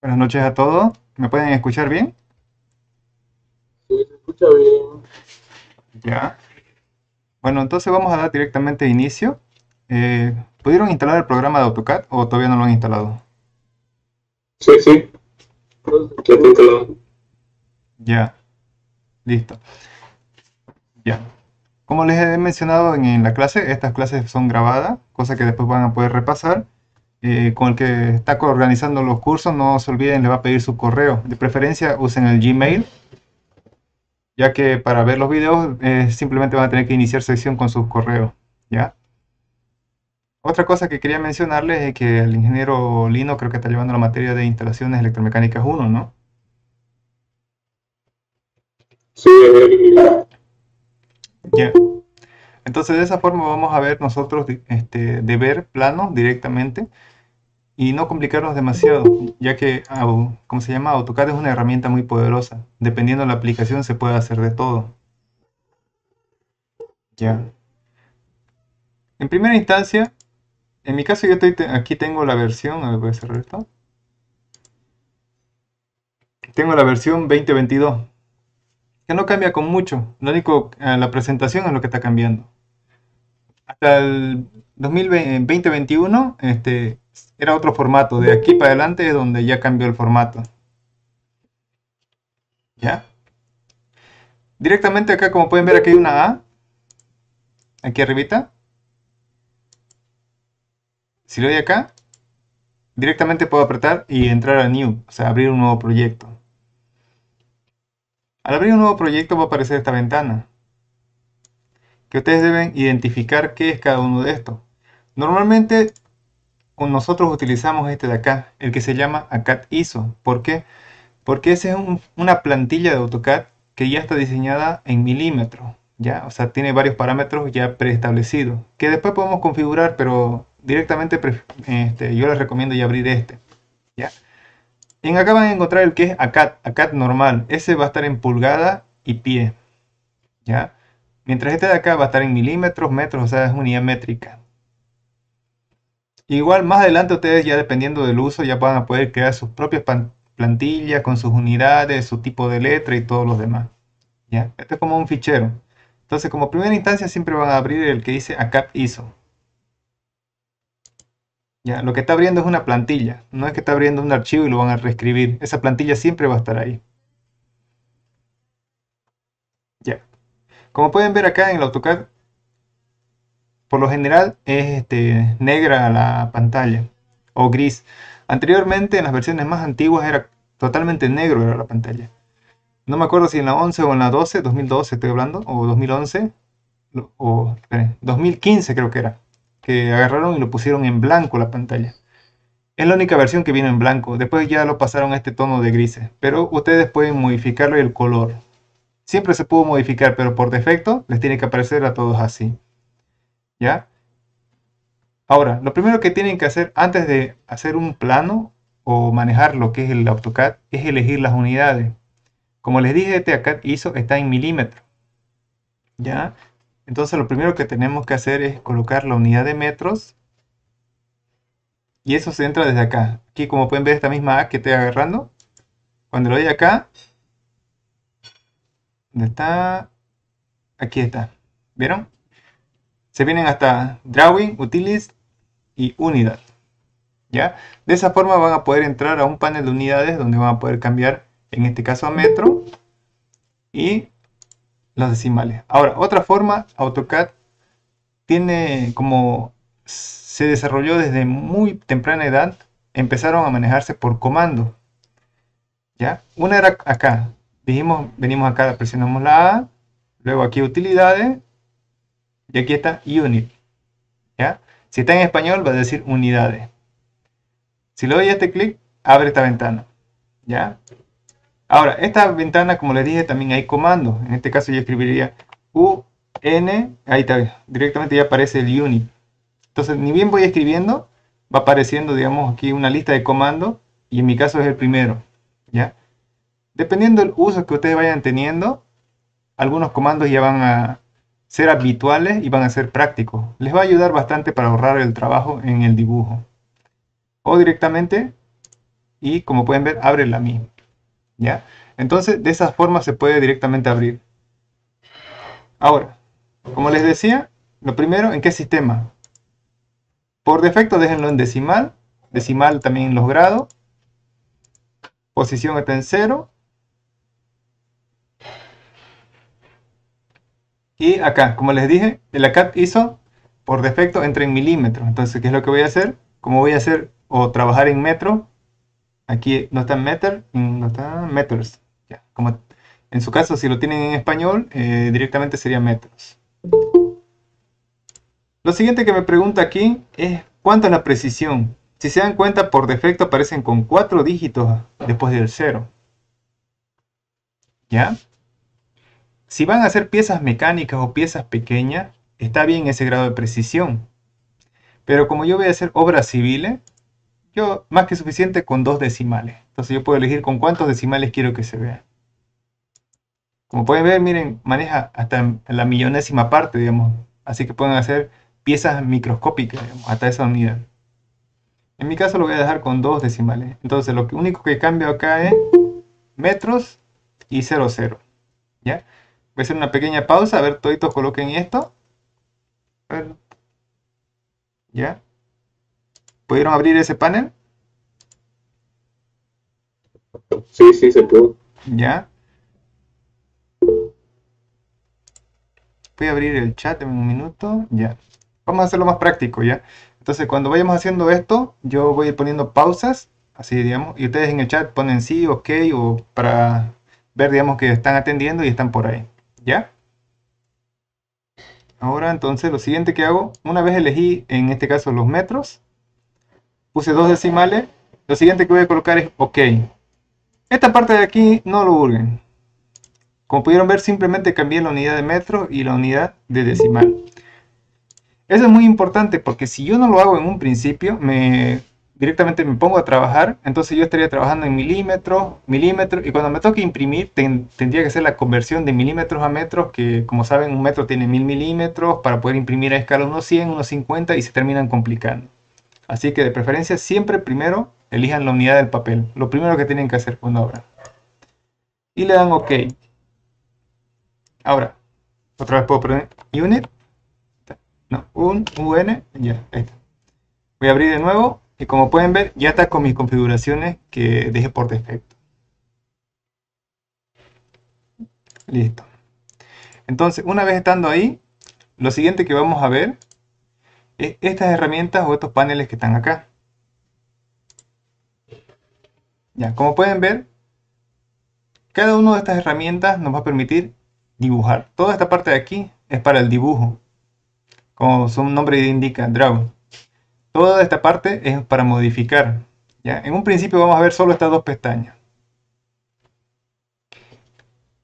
Buenas noches a todos. ¿Me pueden escuchar bien? Sí, se escucha bien. Ya. Bueno, entonces vamos a dar directamente inicio. Eh, ¿Pudieron instalar el programa de AutoCAD o todavía no lo han instalado? Sí, sí. Ya Listo. Ya. Como les he mencionado en la clase, estas clases son grabadas, cosa que después van a poder repasar. Eh, con el que está organizando los cursos, no se olviden, le va a pedir su correo. De preferencia usen el Gmail, ya que para ver los videos eh, simplemente van a tener que iniciar sesión con su correo ¿ya? Otra cosa que quería mencionarles es que el ingeniero Lino creo que está llevando la materia de instalaciones electromecánicas 1, ¿no? Sí, ya Entonces de esa forma vamos a ver nosotros este, de ver planos directamente y no complicarnos demasiado, ya que, como se llama? AutoCAD es una herramienta muy poderosa. Dependiendo de la aplicación se puede hacer de todo. Ya. En primera instancia, en mi caso yo estoy aquí tengo la versión, a ver, cerrar esto. Tengo la versión 2022, que no cambia con mucho. Lo único, eh, la presentación es lo que está cambiando. Hasta el 2021, este, era otro formato. De aquí para adelante es donde ya cambió el formato. ¿Ya? Directamente acá, como pueden ver, aquí hay una A. Aquí arribita. Si le doy acá, directamente puedo apretar y entrar a New, o sea, abrir un nuevo proyecto. Al abrir un nuevo proyecto va a aparecer esta ventana, que ustedes deben identificar qué es cada uno de estos. Normalmente nosotros utilizamos este de acá, el que se llama ACAT ISO. ¿Por qué? Porque esa es una plantilla de AutoCAD que ya está diseñada en milímetros, ya, o sea, tiene varios parámetros ya preestablecidos, que después podemos configurar, pero directamente este, yo les recomiendo ya abrir este, ya. En acá van a encontrar el que es ACAT, ACAT normal, ese va a estar en pulgada y pie, ya. Mientras este de acá va a estar en milímetros, metros, o sea, es unidad métrica. Igual más adelante ustedes ya dependiendo del uso ya van a poder crear sus propias plantillas con sus unidades, su tipo de letra y todos los demás. ¿ya? Esto es como un fichero. Entonces como primera instancia siempre van a abrir el que dice ACAP ISO. ¿ya? Lo que está abriendo es una plantilla, no es que está abriendo un archivo y lo van a reescribir. Esa plantilla siempre va a estar ahí. Ya. Como pueden ver acá en el AutoCAD por lo general es este, negra la pantalla o gris. Anteriormente en las versiones más antiguas era totalmente negro era la pantalla. No me acuerdo si en la 11 o en la 12, 2012 estoy hablando, o 2011, o 2015 creo que era, que agarraron y lo pusieron en blanco la pantalla. Es la única versión que vino en blanco, después ya lo pasaron a este tono de grises, pero ustedes pueden modificarlo el color. Siempre se pudo modificar, pero por defecto les tiene que aparecer a todos así. ¿ya? Ahora, lo primero que tienen que hacer antes de hacer un plano o manejar lo que es el AutoCAD es elegir las unidades. Como les dije, este acá ISO está en milímetros. ¿Ya? Entonces lo primero que tenemos que hacer es colocar la unidad de metros. Y eso se entra desde acá. Aquí como pueden ver esta misma A que estoy agarrando. Cuando lo doy acá. ¿Dónde está? Aquí está. ¿Vieron? se vienen hasta Drawing, Utilities y Unidad. ¿ya? De esa forma van a poder entrar a un panel de unidades donde van a poder cambiar, en este caso a metro y los decimales. Ahora, otra forma, AutoCAD tiene como se desarrolló desde muy temprana edad, empezaron a manejarse por comando. ¿ya? Una era acá, dijimos, venimos acá, presionamos la A, luego aquí utilidades, y aquí está unit. ¿ya? Si está en español, va a decir unidades. Si le doy este clic, abre esta ventana. ¿ya? Ahora, esta ventana, como les dije, también hay comandos. En este caso yo escribiría UN, ahí está, directamente ya aparece el unit. Entonces, ni bien voy escribiendo, va apareciendo, digamos, aquí una lista de comandos, y en mi caso es el primero, ¿ya? Dependiendo del uso que ustedes vayan teniendo, algunos comandos ya van a, ser habituales y van a ser prácticos. Les va a ayudar bastante para ahorrar el trabajo en el dibujo. O directamente, y como pueden ver, abre la misma. ¿Ya? Entonces, de esa forma se puede directamente abrir. Ahora, como les decía, lo primero, ¿en qué sistema? Por defecto déjenlo en decimal, decimal también en los grados, posición está en cero Y acá, como les dije, la CAP hizo por defecto entra en milímetros. Entonces, ¿qué es lo que voy a hacer? Como voy a hacer o trabajar en metro, aquí no está meter, no está meters. Ya, como en su caso, si lo tienen en español, eh, directamente sería metros. Lo siguiente que me pregunta aquí es cuánto es la precisión. Si se dan cuenta, por defecto aparecen con cuatro dígitos después del cero. ¿Ya? Si van a hacer piezas mecánicas o piezas pequeñas, está bien ese grado de precisión. Pero como yo voy a hacer obras civiles, yo más que suficiente con dos decimales. Entonces yo puedo elegir con cuántos decimales quiero que se vea. Como pueden ver, miren, maneja hasta la millonésima parte, digamos. Así que pueden hacer piezas microscópicas, digamos, hasta esa unidad. En mi caso lo voy a dejar con dos decimales. Entonces lo único que cambio acá es metros y 00. ¿Ya? Voy a hacer una pequeña pausa, a ver, toditos coloquen esto. ¿Ya? ¿Pudieron abrir ese panel? Sí, sí, se pudo. ¿Ya? Voy a abrir el chat en un minuto. Ya. Vamos a hacerlo más práctico, ¿ya? Entonces, cuando vayamos haciendo esto, yo voy a ir poniendo pausas, así digamos, y ustedes en el chat ponen sí, ok, o para ver, digamos, que están atendiendo y están por ahí. ¿Ya? Ahora entonces lo siguiente que hago, una vez elegí en este caso los metros, puse dos decimales, lo siguiente que voy a colocar es OK. Esta parte de aquí no lo burguen. Como pudieron ver simplemente cambié la unidad de metro y la unidad de decimal. Eso es muy importante porque si yo no lo hago en un principio me directamente me pongo a trabajar, entonces yo estaría trabajando en milímetros, milímetros, y cuando me toque imprimir tendría que hacer la conversión de milímetros a metros, que como saben un metro tiene mil milímetros, para poder imprimir a escala unos 100, unos y se terminan complicando. Así que de preferencia siempre primero elijan la unidad del papel, lo primero que tienen que hacer cuando abran Y le dan OK. Ahora, otra vez puedo poner unit, no, un, un, ya, ahí está. Voy a abrir de nuevo y como pueden ver, ya está con mis configuraciones que dejé por defecto. Listo. Entonces, una vez estando ahí, lo siguiente que vamos a ver es estas herramientas o estos paneles que están acá. Ya, como pueden ver, cada una de estas herramientas nos va a permitir dibujar. Toda esta parte de aquí es para el dibujo, como su nombre indica, Draw. Toda esta parte es para modificar. ¿ya? En un principio vamos a ver solo estas dos pestañas.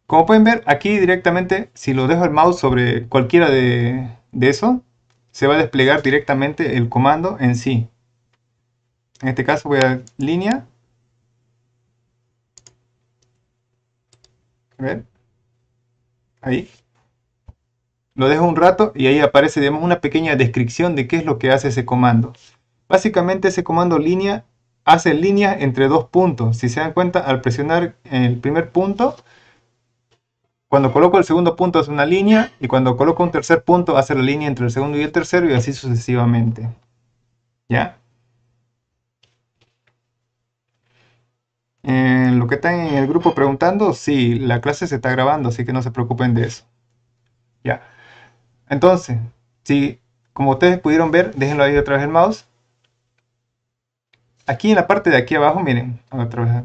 Como pueden ver, aquí directamente, si lo dejo el mouse sobre cualquiera de, de eso, se va a desplegar directamente el comando en sí. En este caso voy a línea. A ver. Ahí. Lo dejo un rato y ahí aparece una pequeña descripción de qué es lo que hace ese comando. Básicamente ese comando línea hace línea entre dos puntos. Si se dan cuenta, al presionar el primer punto, cuando coloco el segundo punto hace una línea y cuando coloco un tercer punto hace la línea entre el segundo y el tercero y así sucesivamente. ¿Ya? Eh, lo que están en el grupo preguntando, sí, la clase se está grabando, así que no se preocupen de eso. Ya. Entonces, si como ustedes pudieron ver, déjenlo ahí otra vez el mouse. Aquí en la parte de aquí abajo, miren, otra vez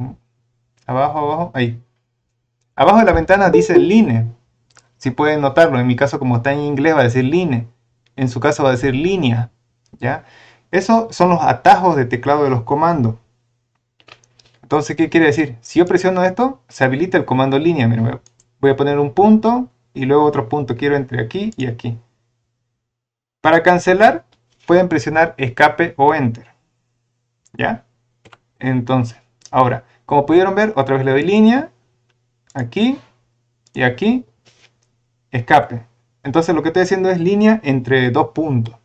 abajo, abajo, ahí. Abajo de la ventana dice line. Si pueden notarlo, en mi caso como está en inglés va a decir line. En su caso va a decir línea, ¿ya? Esos son los atajos de teclado de los comandos. Entonces, ¿qué quiere decir? Si yo presiono esto, se habilita el comando línea. Miren, voy a poner un punto, y luego otro punto quiero entre aquí y aquí. Para cancelar pueden presionar escape o enter. ¿Ya? Entonces, ahora, como pudieron ver, otra vez le doy línea, aquí y aquí, escape. Entonces lo que estoy haciendo es línea entre dos puntos.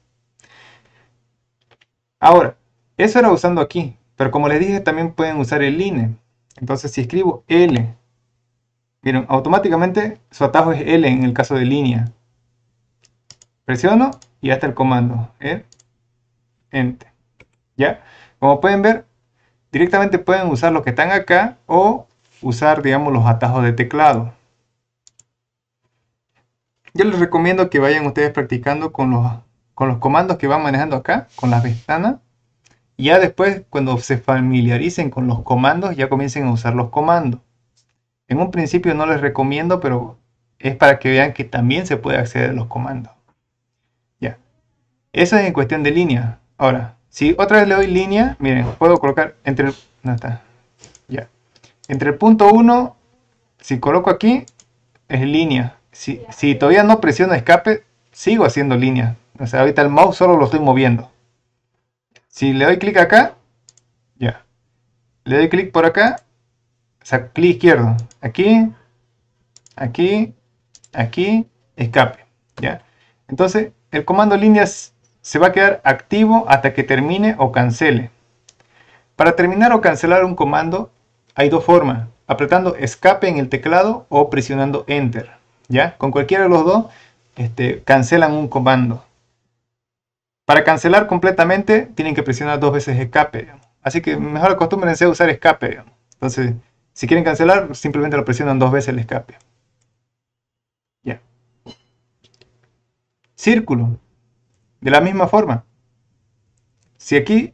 Ahora, eso era usando aquí, pero como les dije, también pueden usar el line. Entonces si escribo L miren, automáticamente su atajo es L en el caso de línea. Presiono y ya está el comando. Enter. ¿Ya? Como pueden ver, directamente pueden usar los que están acá o usar, digamos, los atajos de teclado. Yo les recomiendo que vayan ustedes practicando con los, con los comandos que van manejando acá, con las ventanas. ya después, cuando se familiaricen con los comandos, ya comiencen a usar los comandos. En un principio no les recomiendo, pero es para que vean que también se puede acceder a los comandos. Ya. Eso es en cuestión de línea. Ahora, si otra vez le doy línea, miren, puedo colocar entre... No está. Ya. Entre el punto 1, si coloco aquí, es línea. Si, si todavía no presiono escape, sigo haciendo línea. O sea, ahorita el mouse solo lo estoy moviendo. Si le doy clic acá, ya. Le doy clic por acá, o sea, clic izquierdo, aquí, aquí, aquí, escape, ¿ya? Entonces, el comando líneas se va a quedar activo hasta que termine o cancele. Para terminar o cancelar un comando, hay dos formas, apretando escape en el teclado o presionando enter, ¿ya? Con cualquiera de los dos, este, cancelan un comando. Para cancelar completamente, tienen que presionar dos veces escape, Así que mejor acostúmbrense a usar escape, Entonces, si quieren cancelar, simplemente lo presionan dos veces el escape. Ya. Círculo. De la misma forma. Si aquí,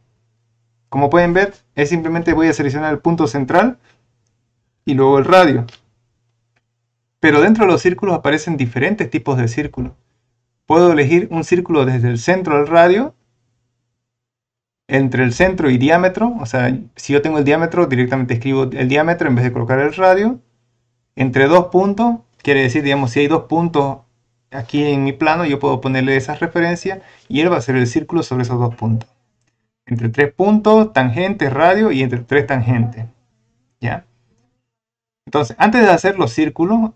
como pueden ver, es simplemente voy a seleccionar el punto central y luego el radio. Pero dentro de los círculos aparecen diferentes tipos de círculos. Puedo elegir un círculo desde el centro del radio entre el centro y diámetro, o sea, si yo tengo el diámetro, directamente escribo el diámetro en vez de colocar el radio, entre dos puntos, quiere decir, digamos, si hay dos puntos aquí en mi plano, yo puedo ponerle esas referencias y él va a hacer el círculo sobre esos dos puntos. Entre tres puntos, tangente, radio y entre tres tangentes. ¿Ya? Entonces, antes de hacer los círculos,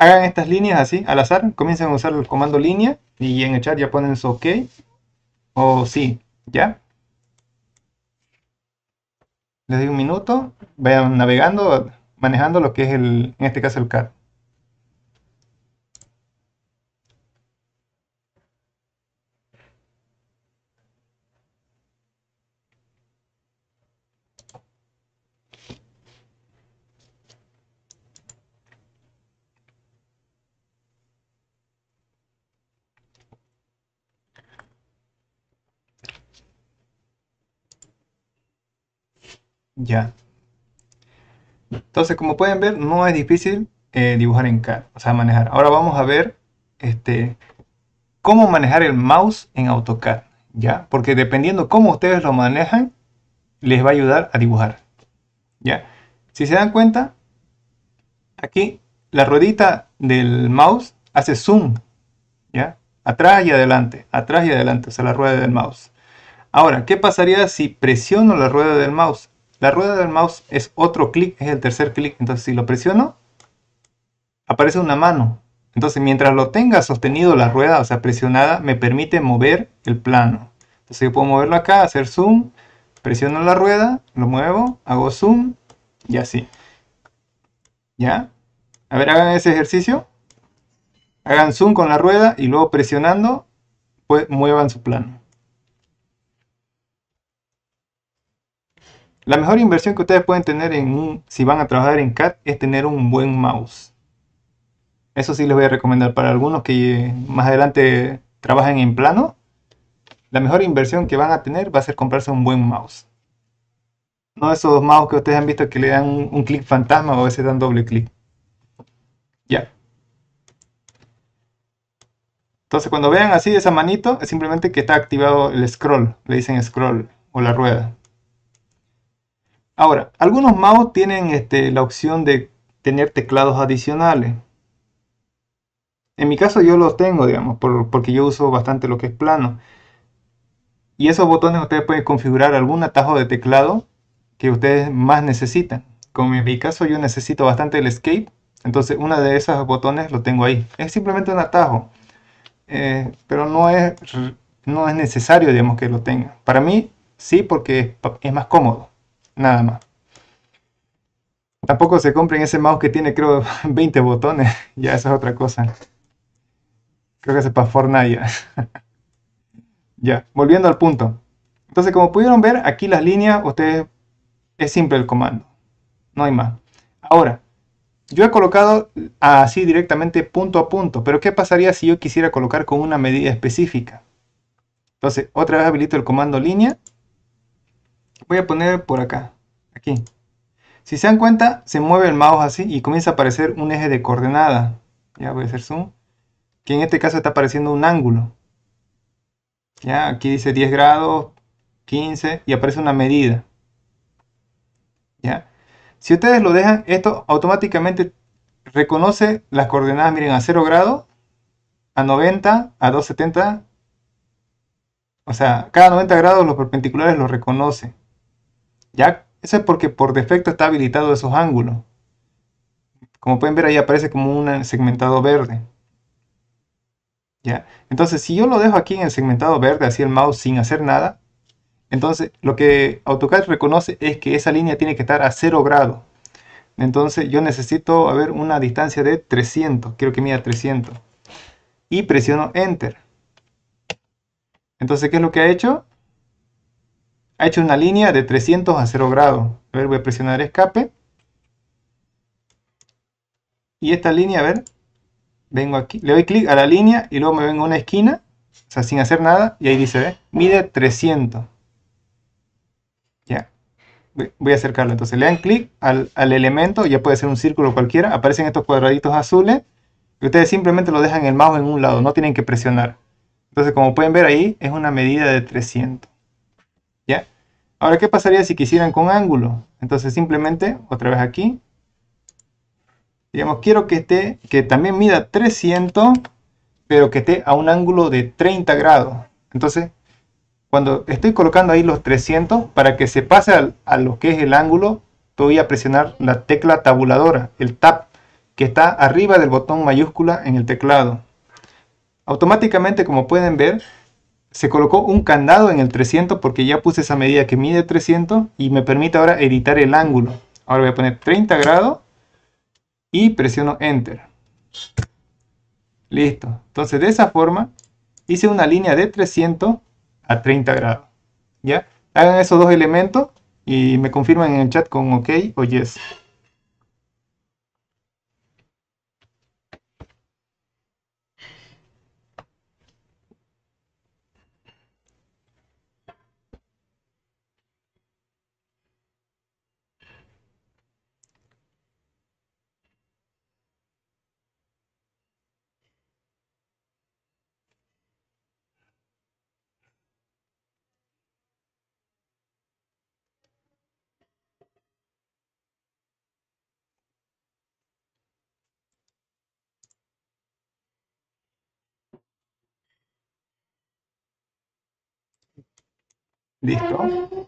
hagan estas líneas así, al azar, comiencen a usar el comando línea y en el chat ya ponen su OK o sí, ¿ya? Les doy un minuto, vayan navegando, manejando lo que es el, en este caso el CAD. Ya. Entonces, como pueden ver, no es difícil eh, dibujar en CAD, o sea, manejar. Ahora vamos a ver este, cómo manejar el mouse en AutoCAD, ¿ya? Porque dependiendo cómo ustedes lo manejan, les va a ayudar a dibujar, ¿ya? Si se dan cuenta, aquí la ruedita del mouse hace zoom, ¿ya? Atrás y adelante, atrás y adelante, o sea, la rueda del mouse. Ahora, ¿qué pasaría si presiono la rueda del mouse? La rueda del mouse es otro clic, es el tercer clic. Entonces si lo presiono, aparece una mano. Entonces mientras lo tenga sostenido la rueda, o sea presionada, me permite mover el plano. Entonces yo puedo moverlo acá, hacer zoom, presiono la rueda, lo muevo, hago zoom y así. ¿Ya? A ver, hagan ese ejercicio. Hagan zoom con la rueda y luego presionando, pues, muevan su plano. La mejor inversión que ustedes pueden tener en si van a trabajar en CAD es tener un buen mouse. Eso sí les voy a recomendar para algunos que más adelante trabajen en plano. La mejor inversión que van a tener va a ser comprarse un buen mouse. No esos mouse que ustedes han visto que le dan un, un clic fantasma o a veces dan doble clic. Ya. Entonces cuando vean así esa manito, es simplemente que está activado el scroll. Le dicen scroll o la rueda. Ahora, algunos mouse tienen este, la opción de tener teclados adicionales. En mi caso yo los tengo, digamos, porque yo uso bastante lo que es plano. Y esos botones ustedes pueden configurar algún atajo de teclado que ustedes más necesitan. Como en mi caso yo necesito bastante el escape, entonces uno de esos botones lo tengo ahí. Es simplemente un atajo, eh, pero no es, no es necesario, digamos, que lo tenga. Para mí sí, porque es más cómodo. Nada más. Tampoco se compren ese mouse que tiene, creo, 20 botones. ya, esa es otra cosa. Creo que se para Fortnite. Ya. ya, volviendo al punto. Entonces, como pudieron ver, aquí las líneas, ustedes, es simple el comando. No hay más. Ahora, yo he colocado así directamente punto a punto, pero ¿qué pasaría si yo quisiera colocar con una medida específica? Entonces, otra vez habilito el comando línea voy a poner por acá, aquí. Si se dan cuenta, se mueve el mouse así y comienza a aparecer un eje de coordenada. Ya voy a hacer zoom. Que en este caso está apareciendo un ángulo. Ya, aquí dice 10 grados, 15 y aparece una medida. Ya. Si ustedes lo dejan, esto automáticamente reconoce las coordenadas, miren, a 0 grados, a 90, a 270. O sea, cada 90 grados los perpendiculares los reconoce. Ya, eso es porque por defecto está habilitado esos ángulos. Como pueden ver ahí aparece como un segmentado verde. ¿Ya? Entonces, si yo lo dejo aquí en el segmentado verde, así el mouse sin hacer nada, entonces lo que AutoCAD reconoce es que esa línea tiene que estar a 0 grado. Entonces yo necesito, haber ver, una distancia de 300, quiero que mida 300. Y presiono Enter. Entonces, ¿qué es lo que ha hecho? ha hecho una línea de 300 a 0 grados. A ver, voy a presionar escape. Y esta línea, a ver, vengo aquí, le doy clic a la línea y luego me vengo a una esquina, o sea, sin hacer nada, y ahí dice, ¿ves? mide 300. Ya, voy a acercarlo. Entonces le dan clic al, al elemento, ya puede ser un círculo cualquiera, aparecen estos cuadraditos azules, y ustedes simplemente lo dejan el mouse en un lado, no tienen que presionar. Entonces, como pueden ver ahí, es una medida de 300. Ahora, ¿qué pasaría si quisieran con ángulo? Entonces simplemente, otra vez aquí, digamos, quiero que, esté, que también mida 300, pero que esté a un ángulo de 30 grados. Entonces, cuando estoy colocando ahí los 300, para que se pase a lo que es el ángulo, voy a presionar la tecla tabuladora, el tab, que está arriba del botón mayúscula en el teclado. Automáticamente, como pueden ver, se colocó un candado en el 300 porque ya puse esa medida que mide 300 y me permite ahora editar el ángulo. Ahora voy a poner 30 grados y presiono Enter. Listo. Entonces de esa forma hice una línea de 300 a 30 grados. ¿Ya? Hagan esos dos elementos y me confirman en el chat con OK o Yes. Listo.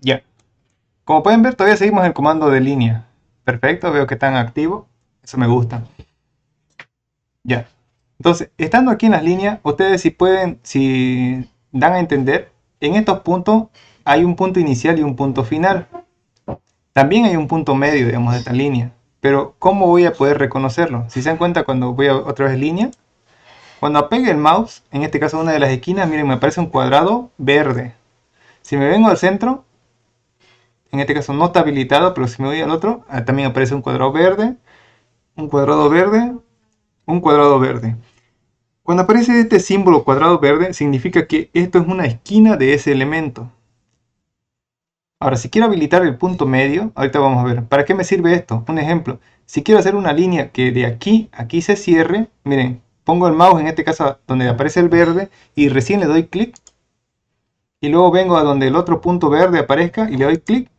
Ya. Como pueden ver, todavía seguimos el comando de línea. Perfecto, veo que están activos. Eso me gusta. Ya. Entonces, estando aquí en las líneas, ustedes si pueden, si dan a entender, en estos puntos hay un punto inicial y un punto final. También hay un punto medio, digamos, de esta línea. Pero, ¿cómo voy a poder reconocerlo? Si se dan cuenta, cuando voy a otra vez línea, cuando apegue el mouse, en este caso una de las esquinas, miren, me aparece un cuadrado verde. Si me vengo al centro, en este caso no está habilitado, pero si me voy al otro, ah, también aparece un cuadrado verde, un cuadrado verde, un cuadrado verde. Cuando aparece este símbolo cuadrado verde, significa que esto es una esquina de ese elemento. Ahora, si quiero habilitar el punto medio, ahorita vamos a ver, ¿para qué me sirve esto? Un ejemplo, si quiero hacer una línea que de aquí, a aquí se cierre, miren, pongo el mouse en este caso donde aparece el verde y recién le doy clic y luego vengo a donde el otro punto verde aparezca y le doy clic,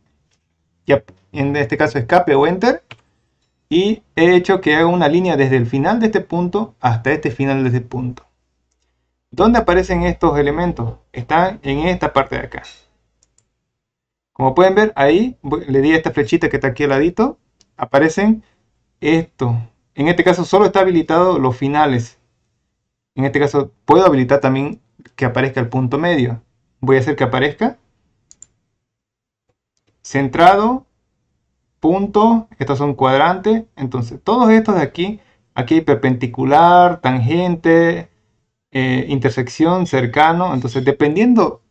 en este caso escape o enter, y he hecho que haga una línea desde el final de este punto hasta este final de este punto. ¿Dónde aparecen estos elementos? Están en esta parte de acá. Como pueden ver, ahí le di a esta flechita que está aquí al ladito, aparecen esto En este caso solo está habilitado los finales. En este caso puedo habilitar también que aparezca el punto medio voy a hacer que aparezca. Centrado, punto, estos son cuadrantes, entonces todos estos de aquí, aquí perpendicular, tangente, eh, intersección, cercano, entonces dependiendo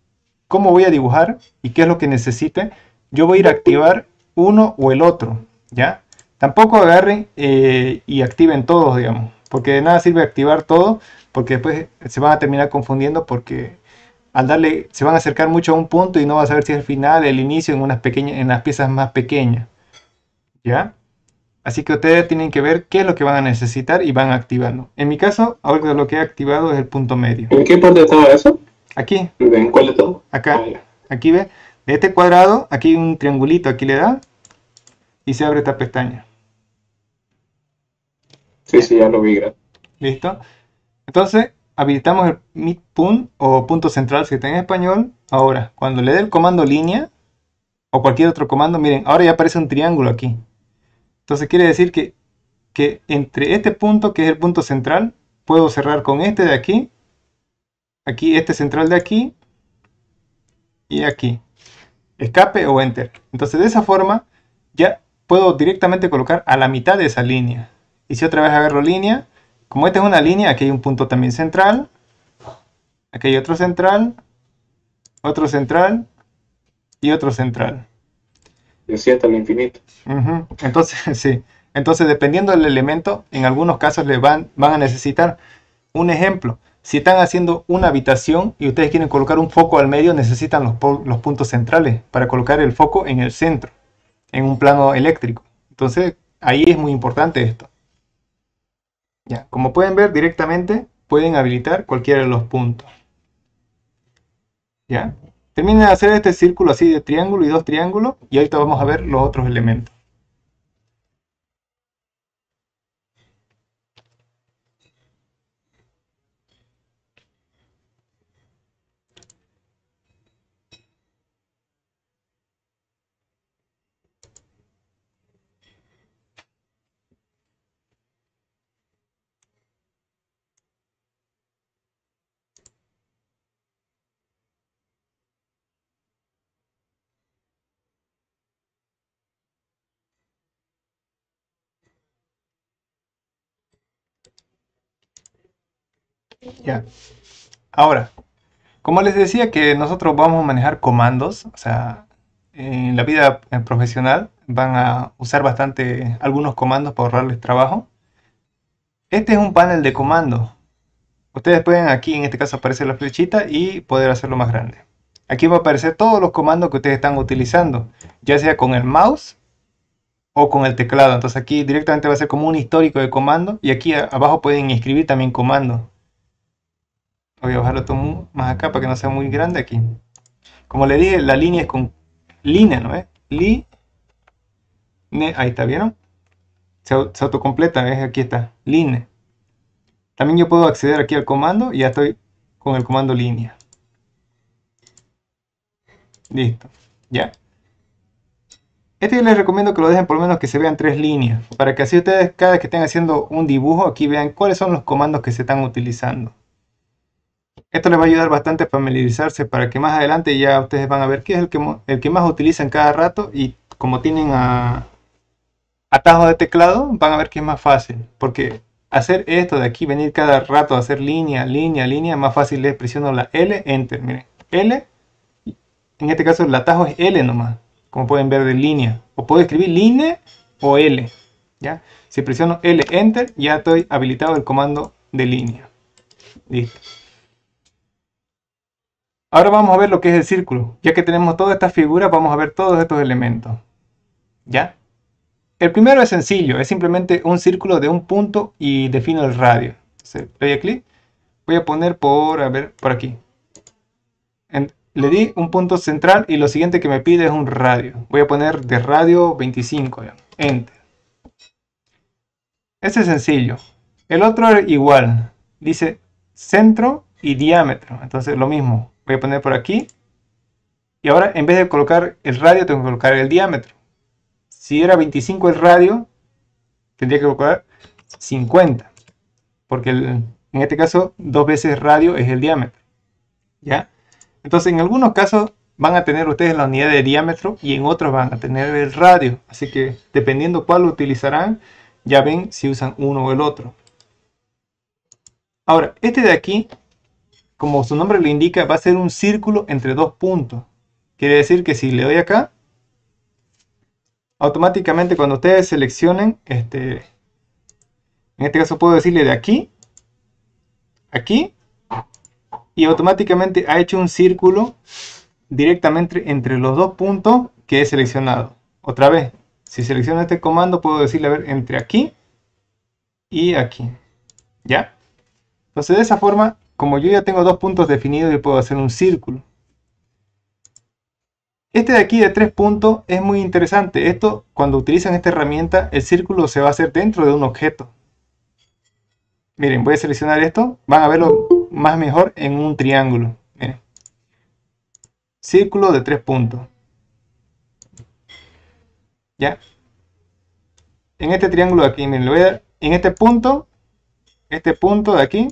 cómo voy a dibujar y qué es lo que necesite, yo voy a ir a activar uno o el otro, ¿ya? Tampoco agarren eh, y activen todos, digamos, porque de nada sirve activar todo, porque después se van a terminar confundiendo porque al darle, se van a acercar mucho a un punto y no vas a ver si es el final, el inicio en unas pequeñas, en las piezas más pequeñas. ¿Ya? Así que ustedes tienen que ver qué es lo que van a necesitar y van a activarlo. En mi caso, ahora lo que he activado es el punto medio. ¿En qué parte estaba eso? Aquí. ¿En cuál de todo? Acá. Ah, aquí ve. De este cuadrado, aquí un triangulito, aquí le da y se abre esta pestaña. Sí, sí, ya lo vi. Listo. Entonces, habilitamos el midpoint o punto central si está en español. Ahora, cuando le dé el comando línea o cualquier otro comando, miren, ahora ya aparece un triángulo aquí. Entonces quiere decir que, que entre este punto, que es el punto central, puedo cerrar con este de aquí, aquí este central de aquí y aquí. Escape o Enter. Entonces de esa forma ya puedo directamente colocar a la mitad de esa línea. Y si otra vez agarro línea, como esta es una línea, aquí hay un punto también central. Aquí hay otro central. Otro central. Y otro central. De siento al infinito. Entonces, sí. Entonces, dependiendo del elemento, en algunos casos le van, van a necesitar un ejemplo. Si están haciendo una habitación y ustedes quieren colocar un foco al medio, necesitan los puntos centrales para colocar el foco en el centro, en un plano eléctrico. Entonces, ahí es muy importante esto como pueden ver directamente pueden habilitar cualquiera de los puntos. ¿Ya? Terminen de hacer este círculo así de triángulo y dos triángulos y ahorita vamos a ver los otros elementos. Ahora, como les decía que nosotros vamos a manejar comandos, o sea, en la vida eh, profesional van a usar bastante algunos comandos para ahorrarles trabajo. Este es un panel de comandos. Ustedes pueden aquí, en este caso aparecer la flechita y poder hacerlo más grande. Aquí va a aparecer todos los comandos que ustedes están utilizando, ya sea con el mouse o con el teclado. Entonces aquí directamente va a ser como un histórico de comandos y aquí abajo pueden escribir también comandos. Voy a bajarlo todo más acá para que no sea muy grande aquí. Como le dije, la línea es con línea, ¿no es? Li, ahí está, ¿vieron? Se, autocompleta, ¿ves? Aquí está, line. También yo puedo acceder aquí al comando y ya estoy con el comando línea. Listo, ya. Este yo les recomiendo que lo dejen por lo menos que se vean tres líneas, para que así ustedes cada que estén haciendo un dibujo aquí vean cuáles son los comandos que se están utilizando. Esto les va a ayudar bastante a familiarizarse para que más adelante ya ustedes van a ver qué es el que, el que más utilizan cada rato y como tienen a, atajo de teclado, van a ver que es más fácil. Porque hacer esto de aquí, venir cada rato a hacer línea, línea, línea, más fácil es presionar la L, Enter. Miren, L, en este caso el atajo es L nomás, como pueden ver de línea. O puedo escribir línea o L. ¿ya? Si presiono L, Enter, ya estoy habilitado el comando de línea. Listo. Ahora vamos a ver lo que es el círculo. Ya que tenemos todas estas figuras, vamos a ver todos estos elementos. ¿Ya? El primero es sencillo, es simplemente un círculo de un punto y defino el radio. Entonces, clic, voy a poner por, a ver, por aquí. le di un punto central y lo siguiente que me pide es un radio. Voy a poner de radio 25, ya. Enter. Este es sencillo. El otro es igual, dice centro y diámetro, entonces lo mismo voy a poner por aquí. Y ahora en vez de colocar el radio, tengo que colocar el diámetro. Si era 25 el radio, tendría que colocar 50. Porque en este caso, dos veces radio es el diámetro. ¿Ya? Entonces, en algunos casos van a tener ustedes la unidad de diámetro y en otros van a tener el radio. Así que dependiendo cuál utilizarán, ya ven si usan uno o el otro. Ahora, este de aquí como su nombre lo indica, va a ser un círculo entre dos puntos. Quiere decir que si le doy acá, automáticamente cuando ustedes seleccionen, este, en este caso puedo decirle de aquí, aquí, y automáticamente ha hecho un círculo directamente entre los dos puntos que he seleccionado. Otra vez, si selecciono este comando, puedo decirle, a ver, entre aquí y aquí. ¿Ya? Entonces de esa forma como yo ya tengo dos puntos definidos, yo puedo hacer un círculo. Este de aquí de tres puntos es muy interesante. Esto, cuando utilizan esta herramienta, el círculo se va a hacer dentro de un objeto. Miren, voy a seleccionar esto. Van a verlo más mejor en un triángulo. Miren. Círculo de tres puntos. ¿Ya? En este triángulo de aquí, miren, le voy a dar en este punto, este punto de aquí,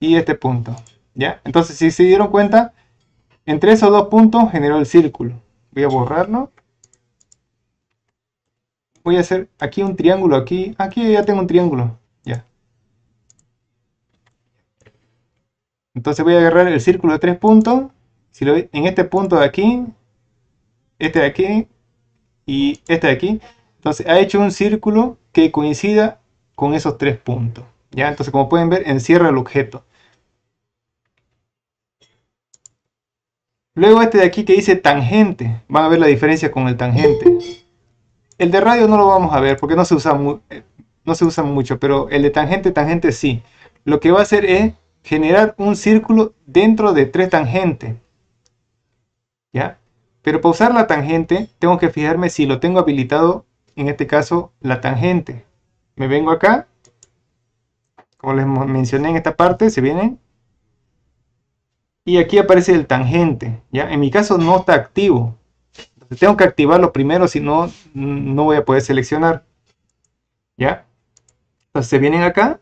y este punto. ¿Ya? Entonces, si se dieron cuenta, entre esos dos puntos generó el círculo. Voy a borrarlo. Voy a hacer aquí un triángulo, aquí, aquí ya tengo un triángulo. Ya. Entonces voy a agarrar el círculo de tres puntos. Si lo en este punto de aquí, este de aquí y este de aquí. Entonces ha hecho un círculo que coincida con esos tres puntos. ¿ya? Entonces como pueden ver encierra el objeto. Luego este de aquí que dice tangente, van a ver la diferencia con el tangente. El de radio no lo vamos a ver porque no se usa, eh, no se mucho, pero el de tangente, tangente sí. Lo que va a hacer es generar un círculo dentro de tres tangentes. ¿Ya? Pero para usar la tangente, tengo que fijarme si lo tengo habilitado, en este caso, la tangente. Me vengo acá. Como les mencioné en esta parte, se vienen y aquí aparece el tangente. ¿ya? En mi caso no está activo. tengo que activarlo primero, si no, mm, no voy a poder seleccionar. ¿ya? Entonces se vienen acá.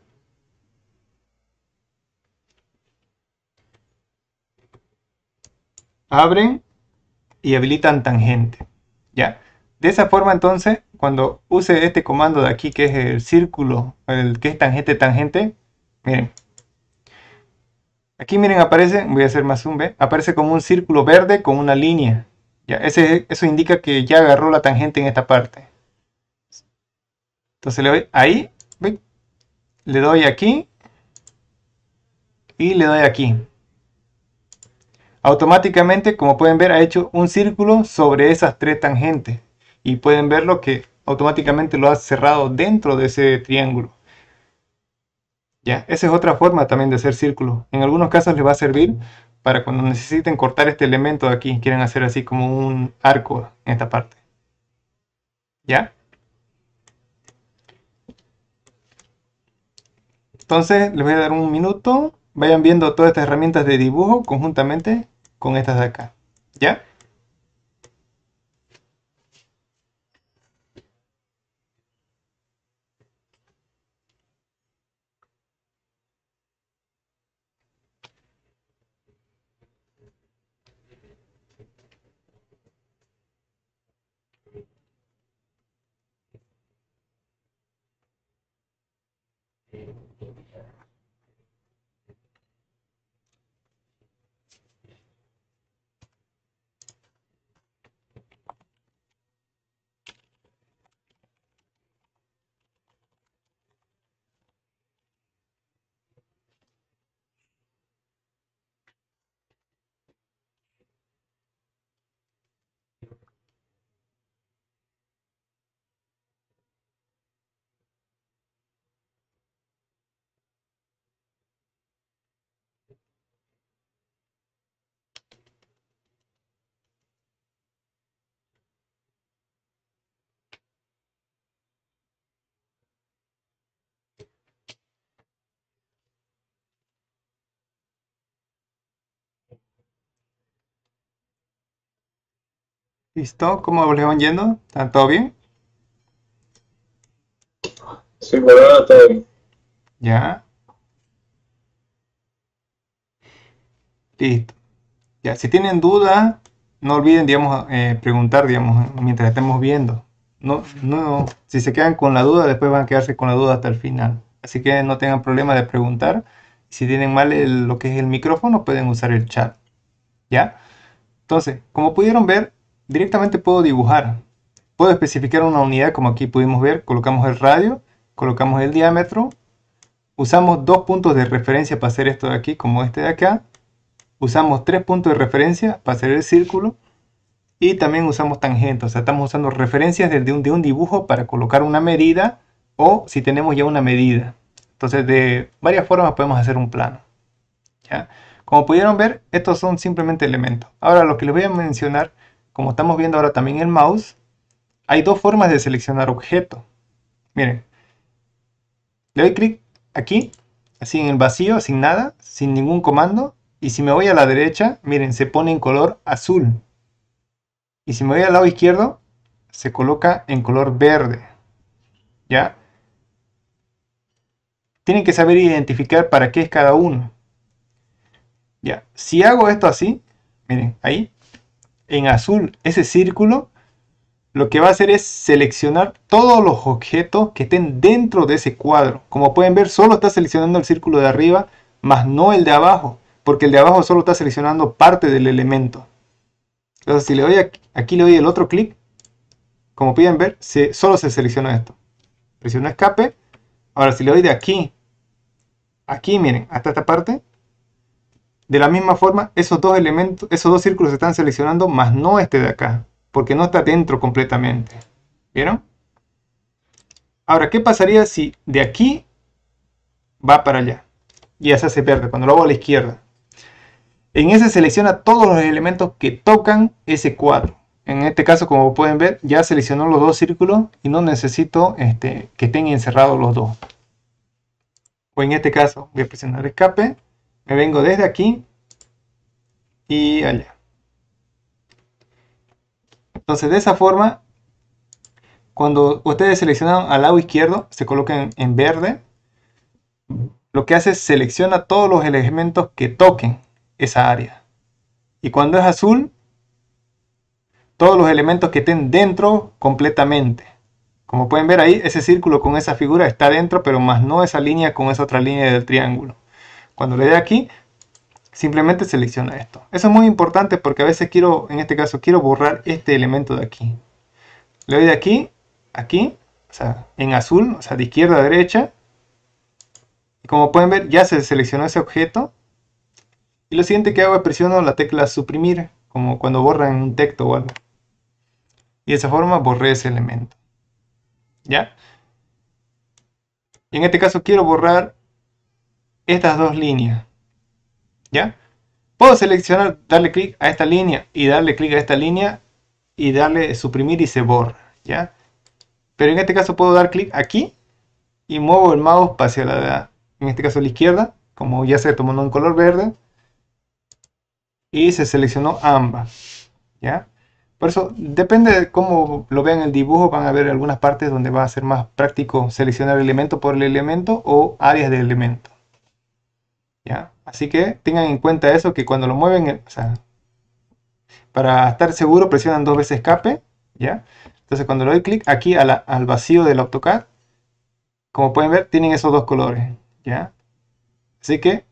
Abren y habilitan tangente. ¿ya? De esa forma entonces, cuando use este comando de aquí que es el círculo, el que es tangente tangente, miren, Aquí miren, aparece, voy a hacer más zoom, ¿ve? aparece como un círculo verde con una línea. Ya, ese, eso indica que ya agarró la tangente en esta parte. Entonces le doy ahí, le doy aquí y le doy aquí. Automáticamente, como pueden ver, ha hecho un círculo sobre esas tres tangentes. Y pueden ver lo que automáticamente lo ha cerrado dentro de ese triángulo. ¿ya? Esa es otra forma también de hacer círculos. En algunos casos les va a servir para cuando necesiten cortar este elemento de aquí, quieren hacer así como un arco en esta parte. ¿Ya? Entonces les voy a dar un minuto, vayan viendo todas estas herramientas de dibujo conjuntamente con estas de acá. ¿Ya? ¿Listo? ¿Cómo le van yendo? ¿Están todo bien? Sí, bueno, todo bien. Ya. Listo. Ya, si tienen dudas, no olviden, digamos, eh, preguntar, digamos, mientras estemos viendo. No, no, si se quedan con la duda, después van a quedarse con la duda hasta el final. Así que no tengan problema de preguntar. Si tienen mal lo que es el micrófono, pueden usar el chat. ¿Ya? Entonces, como pudieron ver, directamente puedo dibujar. Puedo especificar una unidad como aquí pudimos ver, colocamos el radio, colocamos el diámetro, usamos dos puntos de referencia para hacer esto de aquí como este de acá, usamos tres puntos de referencia para hacer el círculo y también usamos tangentes, o sea estamos usando referencias de un, un dibujo para colocar una medida o si tenemos ya una medida. Entonces de varias formas podemos hacer un plano. ¿ya? Como pudieron ver, estos son simplemente elementos. Ahora lo que les voy a mencionar como estamos viendo ahora también el mouse, hay dos formas de seleccionar objeto. Miren, le doy clic aquí, así en el vacío, sin nada, sin ningún comando. Y si me voy a la derecha, miren, se pone en color azul. Y si me voy al lado izquierdo, se coloca en color verde. ¿Ya? Tienen que saber identificar para qué es cada uno. Ya, si hago esto así, miren, ahí, en azul ese círculo, lo que va a hacer es seleccionar todos los objetos que estén dentro de ese cuadro. Como pueden ver, solo está seleccionando el círculo de arriba, más no el de abajo, porque el de abajo solo está seleccionando parte del elemento. Entonces, si le doy aquí, le doy el otro clic, como pueden ver, se, solo se selecciona esto. Presiono escape. Ahora, si le doy de aquí, aquí miren, hasta esta parte, de la misma forma, esos dos elementos, esos dos círculos se están seleccionando, más no este de acá, porque no está dentro completamente. ¿Vieron? Ahora, ¿qué pasaría si de aquí va para allá? Y ya se hace cuando lo hago a la izquierda. En ese selecciona todos los elementos que tocan ese cuadro. En este caso, como pueden ver, ya seleccionó los dos círculos y no necesito este, que estén encerrados los dos. O en este caso, voy a presionar escape me vengo desde aquí y allá. Entonces de esa forma, cuando ustedes seleccionan al lado izquierdo, se colocan en verde, lo que hace es selecciona todos los elementos que toquen esa área. Y cuando es azul, todos los elementos que estén dentro completamente. Como pueden ver ahí, ese círculo con esa figura está dentro, pero más no esa línea con esa otra línea del triángulo. Cuando le dé aquí, simplemente selecciona esto. Eso es muy importante porque a veces quiero, en este caso, quiero borrar este elemento de aquí. Le doy de aquí, aquí, o sea, en azul, o sea, de izquierda a derecha. Y como pueden ver, ya se seleccionó ese objeto. Y lo siguiente que hago es presiono la tecla suprimir, como cuando borran un texto o algo. Y de esa forma borré ese elemento. ¿Ya? Y en este caso quiero borrar estas dos líneas. ¿Ya? Puedo seleccionar, darle clic a esta línea y darle clic a esta línea y darle suprimir y se borra. ¿Ya? Pero en este caso puedo dar clic aquí y muevo el mouse hacia la, en este caso la izquierda, como ya se tomó un color verde. Y se seleccionó ambas. ¿Ya? Por eso, depende de cómo lo vean el dibujo, van a ver algunas partes donde va a ser más práctico seleccionar elemento por el elemento o áreas de elemento. Así que tengan en cuenta eso, que cuando lo mueven, para estar seguro presionan dos veces escape, ¿ya? Entonces cuando le doy clic aquí al vacío del AutoCAD, como pueden ver, tienen esos dos colores, ¿ya? Así que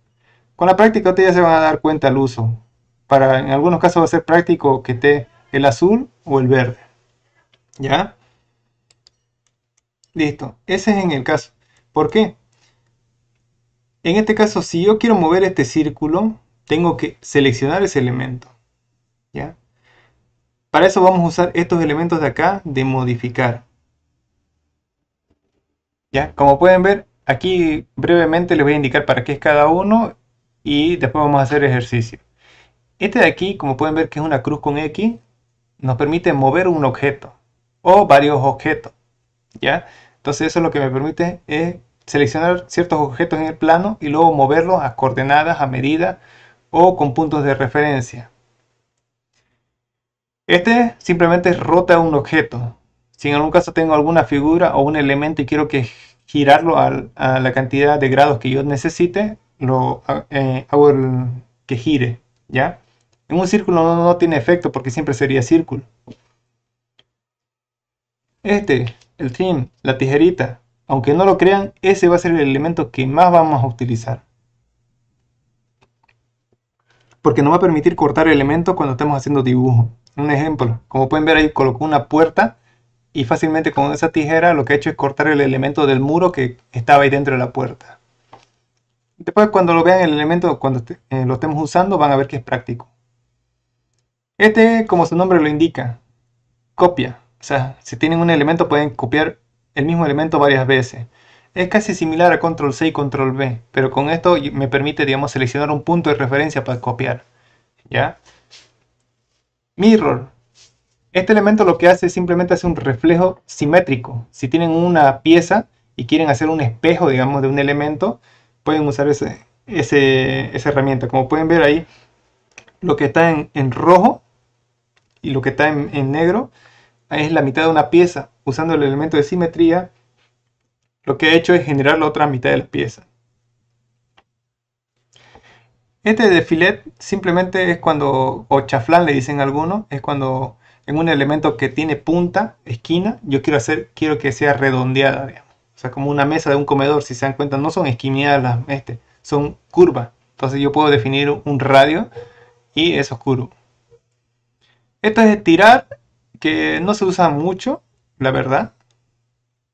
con la práctica ustedes ya se van a dar cuenta al uso. Para, en algunos casos va a ser práctico que esté el azul o el verde, ¿ya? Listo, ese es en el caso. ¿Por qué? En este caso, si yo quiero mover este círculo, tengo que seleccionar ese elemento. ¿ya? Para eso vamos a usar estos elementos de acá de modificar. ¿ya? Como pueden ver, aquí brevemente les voy a indicar para qué es cada uno y después vamos a hacer ejercicio. Este de aquí, como pueden ver que es una cruz con X, nos permite mover un objeto o varios objetos. ¿ya? Entonces eso lo que me permite es seleccionar ciertos objetos en el plano y luego moverlos a coordenadas, a medida o con puntos de referencia. Este simplemente rota un objeto. Si en algún caso tengo alguna figura o un elemento y quiero que girarlo a la cantidad de grados que yo necesite, lo eh, hago que gire, ¿ya? En un círculo no, no tiene efecto porque siempre sería círculo. Este, el trim, la tijerita, aunque no lo crean, ese va a ser el elemento que más vamos a utilizar. Porque nos va a permitir cortar elementos cuando estemos haciendo dibujo. Un ejemplo, como pueden ver ahí colocó una puerta y fácilmente con esa tijera lo que he hecho es cortar el elemento del muro que estaba ahí dentro de la puerta. Después cuando lo vean el elemento, cuando eh, lo estemos usando, van a ver que es práctico. Este, como su nombre lo indica, copia. O sea, si tienen un elemento pueden copiar el mismo elemento varias veces. Es casi similar a control C y control V, pero con esto me permite, digamos, seleccionar un punto de referencia para copiar. ¿Ya? Mirror. Este elemento lo que hace es simplemente hace un reflejo simétrico. Si tienen una pieza y quieren hacer un espejo, digamos, de un elemento, pueden usar ese, esa herramienta. Como pueden ver ahí, lo que está en, rojo y lo que está en, en negro es la mitad de una pieza. Usando el elemento de simetría, lo que he hecho es generar la otra mitad de la pieza. Este de filet simplemente es cuando, o chaflán le dicen algunos, es cuando en un elemento que tiene punta, esquina, yo quiero hacer, quiero que sea redondeada, digamos. O sea, como una mesa de un comedor, si se dan cuenta, no son esquineadas este, son curvas. Entonces yo puedo definir un radio y eso es curvo. Esto es estirar tirar que no se usa mucho, la verdad,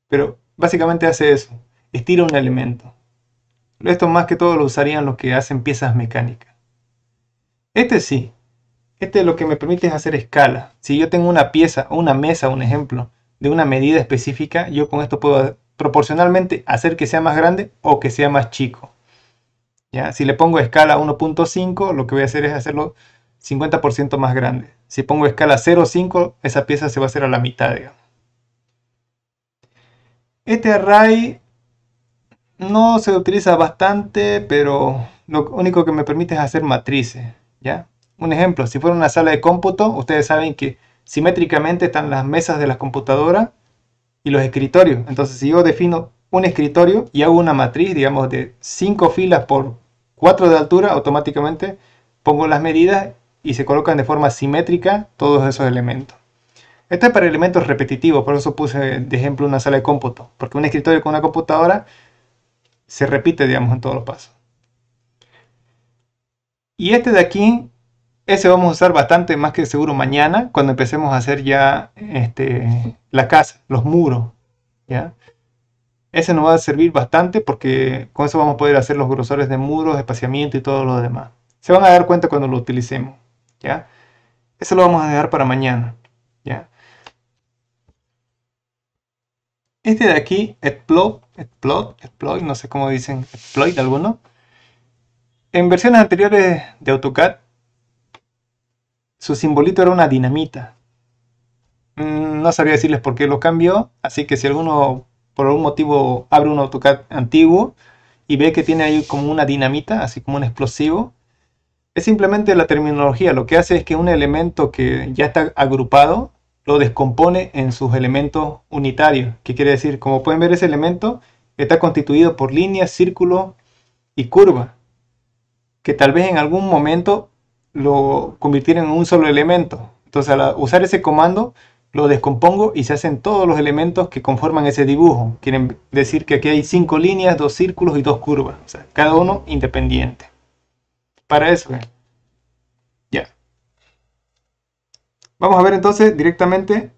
pero básicamente hace eso, estira un elemento. Esto más que todo lo usarían los que hacen piezas mecánicas. Este sí, este lo que me permite es hacer escala. Si yo tengo una pieza o una mesa, un ejemplo, de una medida específica, yo con esto puedo proporcionalmente hacer que sea más grande o que sea más chico. ¿Ya? Si le pongo escala 1.5, lo que voy a hacer es hacerlo 50% más grande. Si pongo escala 0,5, esa pieza se va a hacer a la mitad, digamos. Este array no se utiliza bastante, pero lo único que me permite es hacer matrices, ¿ya? Un ejemplo, si fuera una sala de cómputo, ustedes saben que simétricamente están las mesas de las computadoras y los escritorios. Entonces, si yo defino un escritorio y hago una matriz, digamos, de 5 filas por 4 de altura, automáticamente pongo las medidas y se colocan de forma simétrica todos esos elementos. Este es para elementos repetitivos, por eso puse de ejemplo una sala de cómputo, porque un escritorio con una computadora se repite, digamos, en todos los pasos. Y este de aquí, ese vamos a usar bastante, más que seguro mañana, cuando empecemos a hacer ya este, la casa, los muros, ¿ya? Ese nos va a servir bastante porque con eso vamos a poder hacer los grosores de muros, espaciamiento y todo lo demás. Se van a dar cuenta cuando lo utilicemos. ¿ya? Eso lo vamos a dejar para mañana, Este de aquí, exploit, exploit, exploit, no sé cómo dicen, exploit alguno. En versiones anteriores de AutoCAD, su simbolito era una dinamita. Mm, no sabría decirles por qué lo cambió, así que si alguno por algún motivo abre un AutoCAD antiguo y ve que tiene ahí como una dinamita, así como un explosivo, es simplemente la terminología, lo que hace es que un elemento que ya está agrupado lo descompone en sus elementos unitarios. Que quiere decir? Como pueden ver, ese elemento está constituido por líneas, círculos y curvas, que tal vez en algún momento lo convirtieron en un solo elemento. Entonces, al usar ese comando, lo descompongo y se hacen todos los elementos que conforman ese dibujo. Quieren decir que aquí hay cinco líneas, dos círculos y dos curvas, o sea, cada uno independiente para eso Ya. Vamos a ver entonces directamente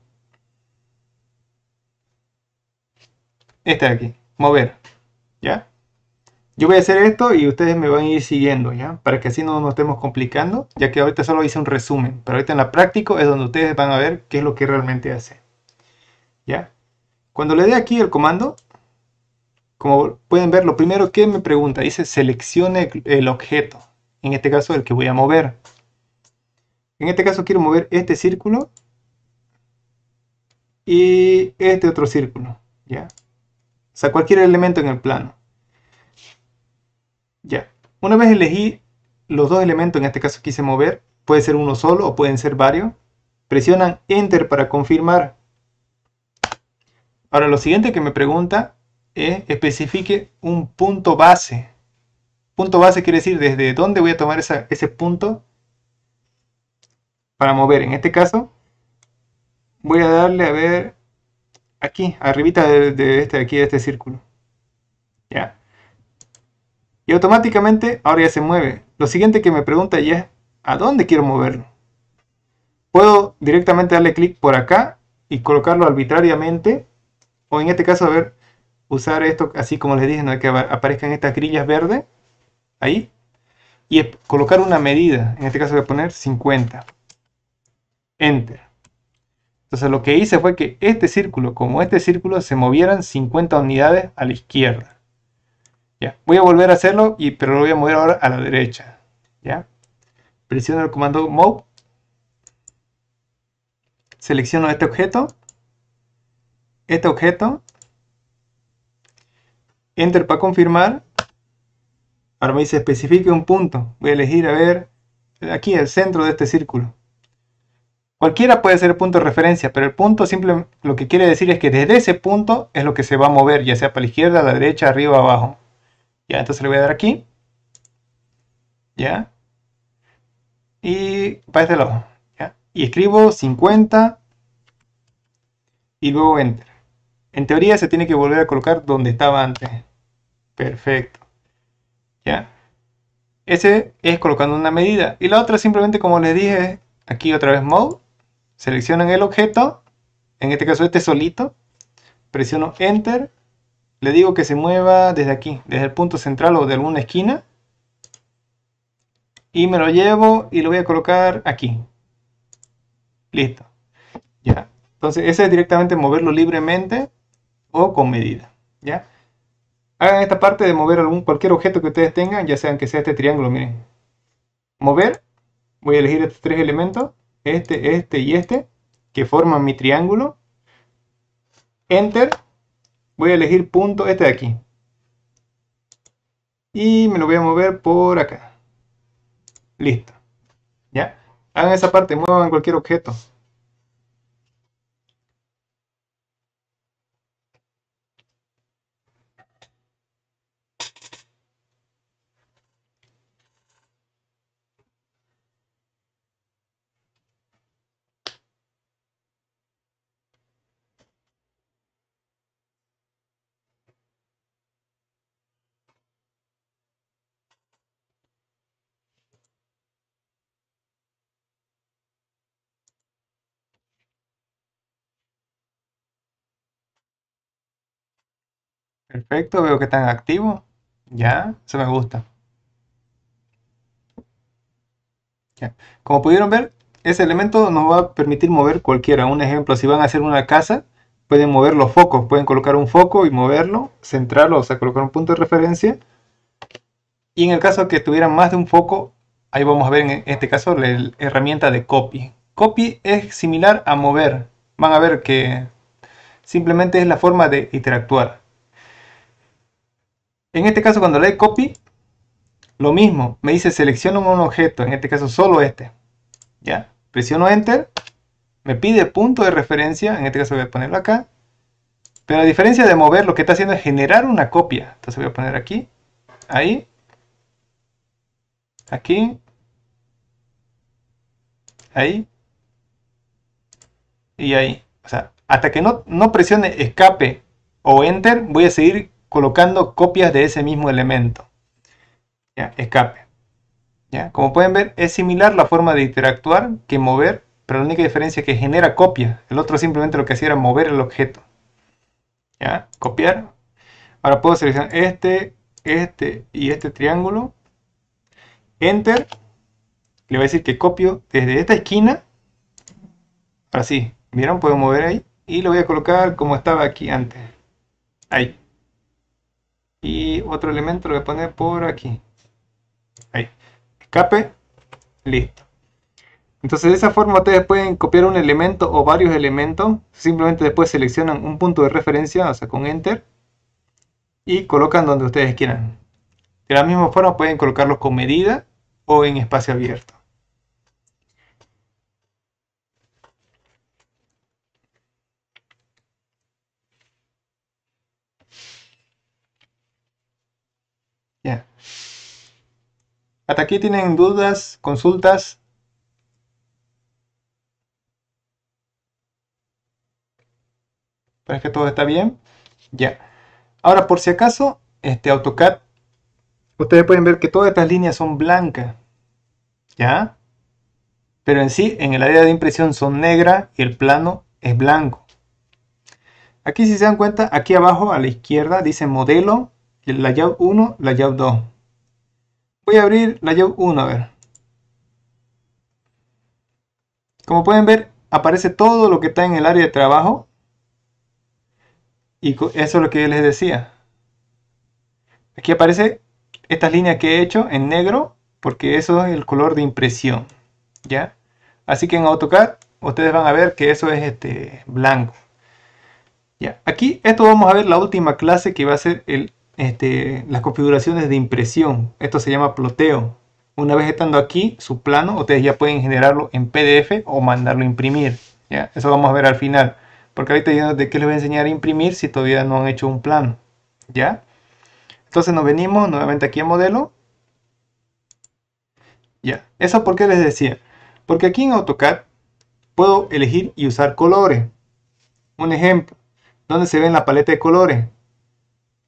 esta de aquí, mover, ¿ya? Yo voy a hacer esto y ustedes me van a ir siguiendo, ¿ya? Para que así no nos estemos complicando, ya que ahorita solo hice un resumen, pero ahorita en la práctica es donde ustedes van a ver qué es lo que realmente hace, ¿ya? Cuando le dé aquí el comando, como pueden ver, lo primero que me pregunta, dice seleccione el objeto, en este caso el que voy a mover. En este caso quiero mover este círculo y este otro círculo, ¿ya? O sea, cualquier elemento en el plano. Ya, una vez elegí los dos elementos, en este caso quise mover, puede ser uno solo o pueden ser varios, presionan Enter para confirmar. Ahora lo siguiente que me pregunta es especifique un punto base Punto base quiere decir desde dónde voy a tomar ese punto para mover. En este caso, voy a darle a ver aquí, arribita de, este aquí, de este círculo. Ya. Y automáticamente ahora ya se mueve. Lo siguiente que me pregunta ya es a dónde quiero moverlo. Puedo directamente darle clic por acá y colocarlo arbitrariamente. O en este caso, a ver, usar esto así como les dije, ¿no? que aparezcan estas grillas verdes ahí, y colocar una medida, en este caso voy a poner 50. Enter. Entonces lo que hice fue que este círculo, como este círculo, se movieran 50 unidades a la izquierda. Ya, voy a volver a hacerlo, y, pero lo voy a mover ahora a la derecha. Ya, presiono el comando Move, selecciono este objeto, este objeto, Enter para confirmar, para me dice, especifique un punto. Voy a elegir, a ver, aquí el centro de este círculo. Cualquiera puede ser el punto de referencia, pero el punto simple lo que quiere decir es que desde ese punto es lo que se va a mover, ya sea para la izquierda, la derecha, arriba, abajo. Ya, entonces le voy a dar aquí. Ya. Y para este lado. Y escribo 50 y luego enter. En teoría se tiene que volver a colocar donde estaba antes. Perfecto. ¿ya? Ese es colocando una medida. Y la otra simplemente, como les dije, aquí otra vez mode. Seleccionan el objeto, en este caso este solito. Presiono Enter. Le digo que se mueva desde aquí, desde el punto central o de alguna esquina. Y me lo llevo y lo voy a colocar aquí. Listo. Ya. Entonces ese es directamente moverlo libremente o con medida. ¿Ya? Hagan esta parte de mover algún, cualquier objeto que ustedes tengan, ya sean que sea este triángulo, miren. Mover, voy a elegir estos tres elementos, este, este y este, que forman mi triángulo. Enter, voy a elegir punto este de aquí. Y me lo voy a mover por acá. Listo. ¿Ya? Hagan esa parte, muevan cualquier objeto. Perfecto, veo que están activos. Ya, se me gusta. Como pudieron ver, ese elemento nos va a permitir mover cualquiera. Un ejemplo, si van a hacer una casa, pueden mover los focos. Pueden colocar un foco y moverlo, centrarlo, o sea, colocar un punto de referencia. Y en el caso que tuvieran más de un foco, ahí vamos a ver en este caso la herramienta de copy. Copy es similar a mover. Van a ver que simplemente es la forma de interactuar. En este caso, cuando le doy copy, lo mismo, me dice selecciono un objeto, en este caso solo este. Ya, presiono enter, me pide punto de referencia, en este caso voy a ponerlo acá. Pero a diferencia de mover, lo que está haciendo es generar una copia. Entonces voy a poner aquí, ahí, aquí, ahí y ahí. O sea, hasta que no presione escape o enter, voy a seguir colocando copias de ese mismo elemento. Escape. ¿Ya? Como pueden ver, es similar la forma de interactuar que mover, pero la única diferencia es que genera copia. El otro simplemente lo que hacía era mover el objeto. ¿Ya? Copiar. Ahora puedo seleccionar este, este y este triángulo. Enter. Le voy a decir que copio desde esta esquina. Ahora sí, ¿vieron? Puedo mover ahí. Y lo voy a colocar como estaba aquí antes. Ahí y otro elemento lo voy a poner por aquí ahí escape listo entonces de esa forma ustedes pueden copiar un elemento o varios elementos simplemente después seleccionan un punto de referencia o sea con enter y colocan donde ustedes quieran de la misma forma pueden colocarlos con medida o en espacio abierto ¿Hasta aquí tienen dudas, consultas? Parece que todo está bien. Ya. Ahora, por si acaso, este AutoCAD, ustedes pueden ver que todas estas líneas son blancas. ¿Ya? Pero en sí, en el área de impresión son negras y el plano es blanco. Aquí si se dan cuenta, aquí abajo a la izquierda dice modelo, layout 1, layout 2. Voy a abrir la Job 1 a ver. Como pueden ver, aparece todo lo que está en el área de trabajo. Y eso es lo que les decía. Aquí aparece estas líneas que he hecho en negro, porque eso es el color de impresión. ¿Ya? Así que en AutoCAD ustedes van a ver que eso es este blanco. Ya, aquí esto vamos a ver la última clase que va a ser el este, las configuraciones de impresión. Esto se llama ploteo. Una vez estando aquí, su plano, ustedes ya pueden generarlo en PDF o mandarlo a imprimir. ¿ya? Eso vamos a ver al final. Porque ahorita yo de qué les voy a enseñar a imprimir si todavía no han hecho un plano. ¿Ya? Entonces nos venimos nuevamente aquí a modelo. Ya. ¿Eso porque les decía? Porque aquí en AutoCAD puedo elegir y usar colores. Un ejemplo. donde se ve en la paleta de colores?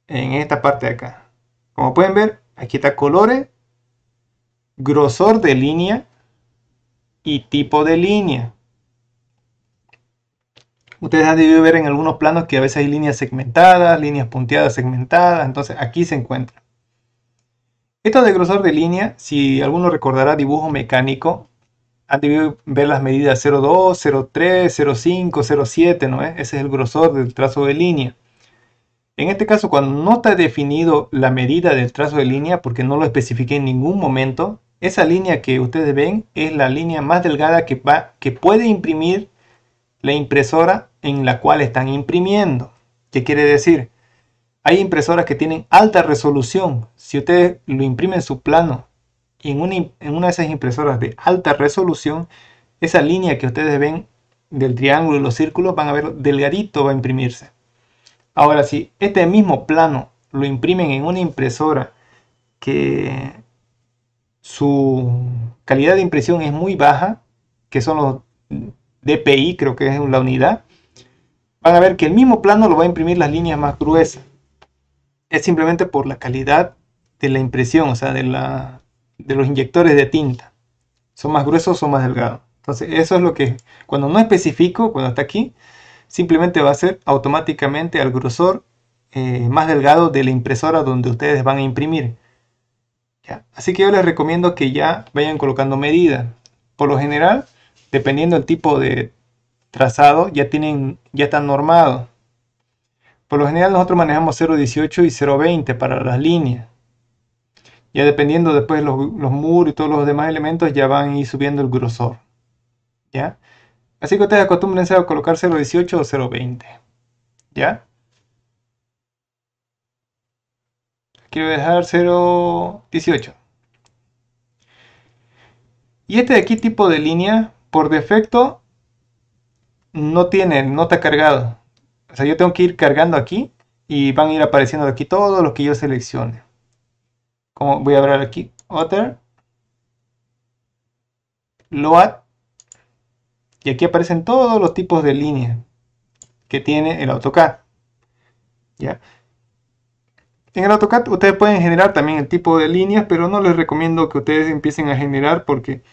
en esta parte de acá. Como pueden ver, aquí está colores, grosor de línea y tipo de línea. Ustedes han debido ver en algunos planos que a veces hay líneas segmentadas, líneas punteadas segmentadas, entonces aquí se encuentra. Esto de grosor de línea, si alguno recordará dibujo mecánico, han debido ver las medidas 02, 03, 05, 07, ¿no es? Ese es el grosor del trazo de línea. En este caso, cuando no está definido la medida del trazo de línea, porque no lo especifiqué en ningún momento, esa línea que ustedes ven es la línea más delgada que, va, que puede imprimir la impresora en la cual están imprimiendo. ¿Qué quiere decir? Hay impresoras que tienen alta resolución. Si ustedes lo imprimen su plano en en una de esas impresoras de alta resolución, esa línea que ustedes ven del triángulo y los círculos van a ver delgadito va a imprimirse. Ahora, si este mismo plano lo imprimen en una impresora que su calidad de impresión es muy baja, que son los DPI, creo que es la unidad, van a ver que el mismo plano lo va a imprimir las líneas más gruesas. Es simplemente por la calidad de la impresión, o sea, de, la, de los inyectores de tinta. Son más gruesos, son más delgados. Entonces, eso es lo que, cuando no especifico, cuando está aquí, simplemente va a ser automáticamente al grosor eh, más delgado de la impresora donde ustedes van a imprimir. Así que yo les recomiendo que ya vayan colocando medidas Por lo general, dependiendo del tipo de trazado, ya, tienen, ya están normados. Por lo general nosotros manejamos 0.18 y 0.20 para las líneas. Ya dependiendo después los, los muros y todos los demás elementos ya van a ir subiendo el grosor. ¿Ya? Así que ustedes acostúmbrense a colocar 0.18 o 0.20. ¿Ya? a dejar 0.18. Y este de aquí tipo de línea, por defecto, no tiene, no está cargado. O sea, yo tengo que ir cargando aquí y van a ir apareciendo aquí todos los que yo seleccione. Como voy a abrir aquí, Other, Load, y aquí aparecen todos los tipos de líneas que tiene el AutoCAD. ¿Ya? En el AutoCAD ustedes pueden generar también el tipo de líneas, pero no les recomiendo que ustedes empiecen a generar porque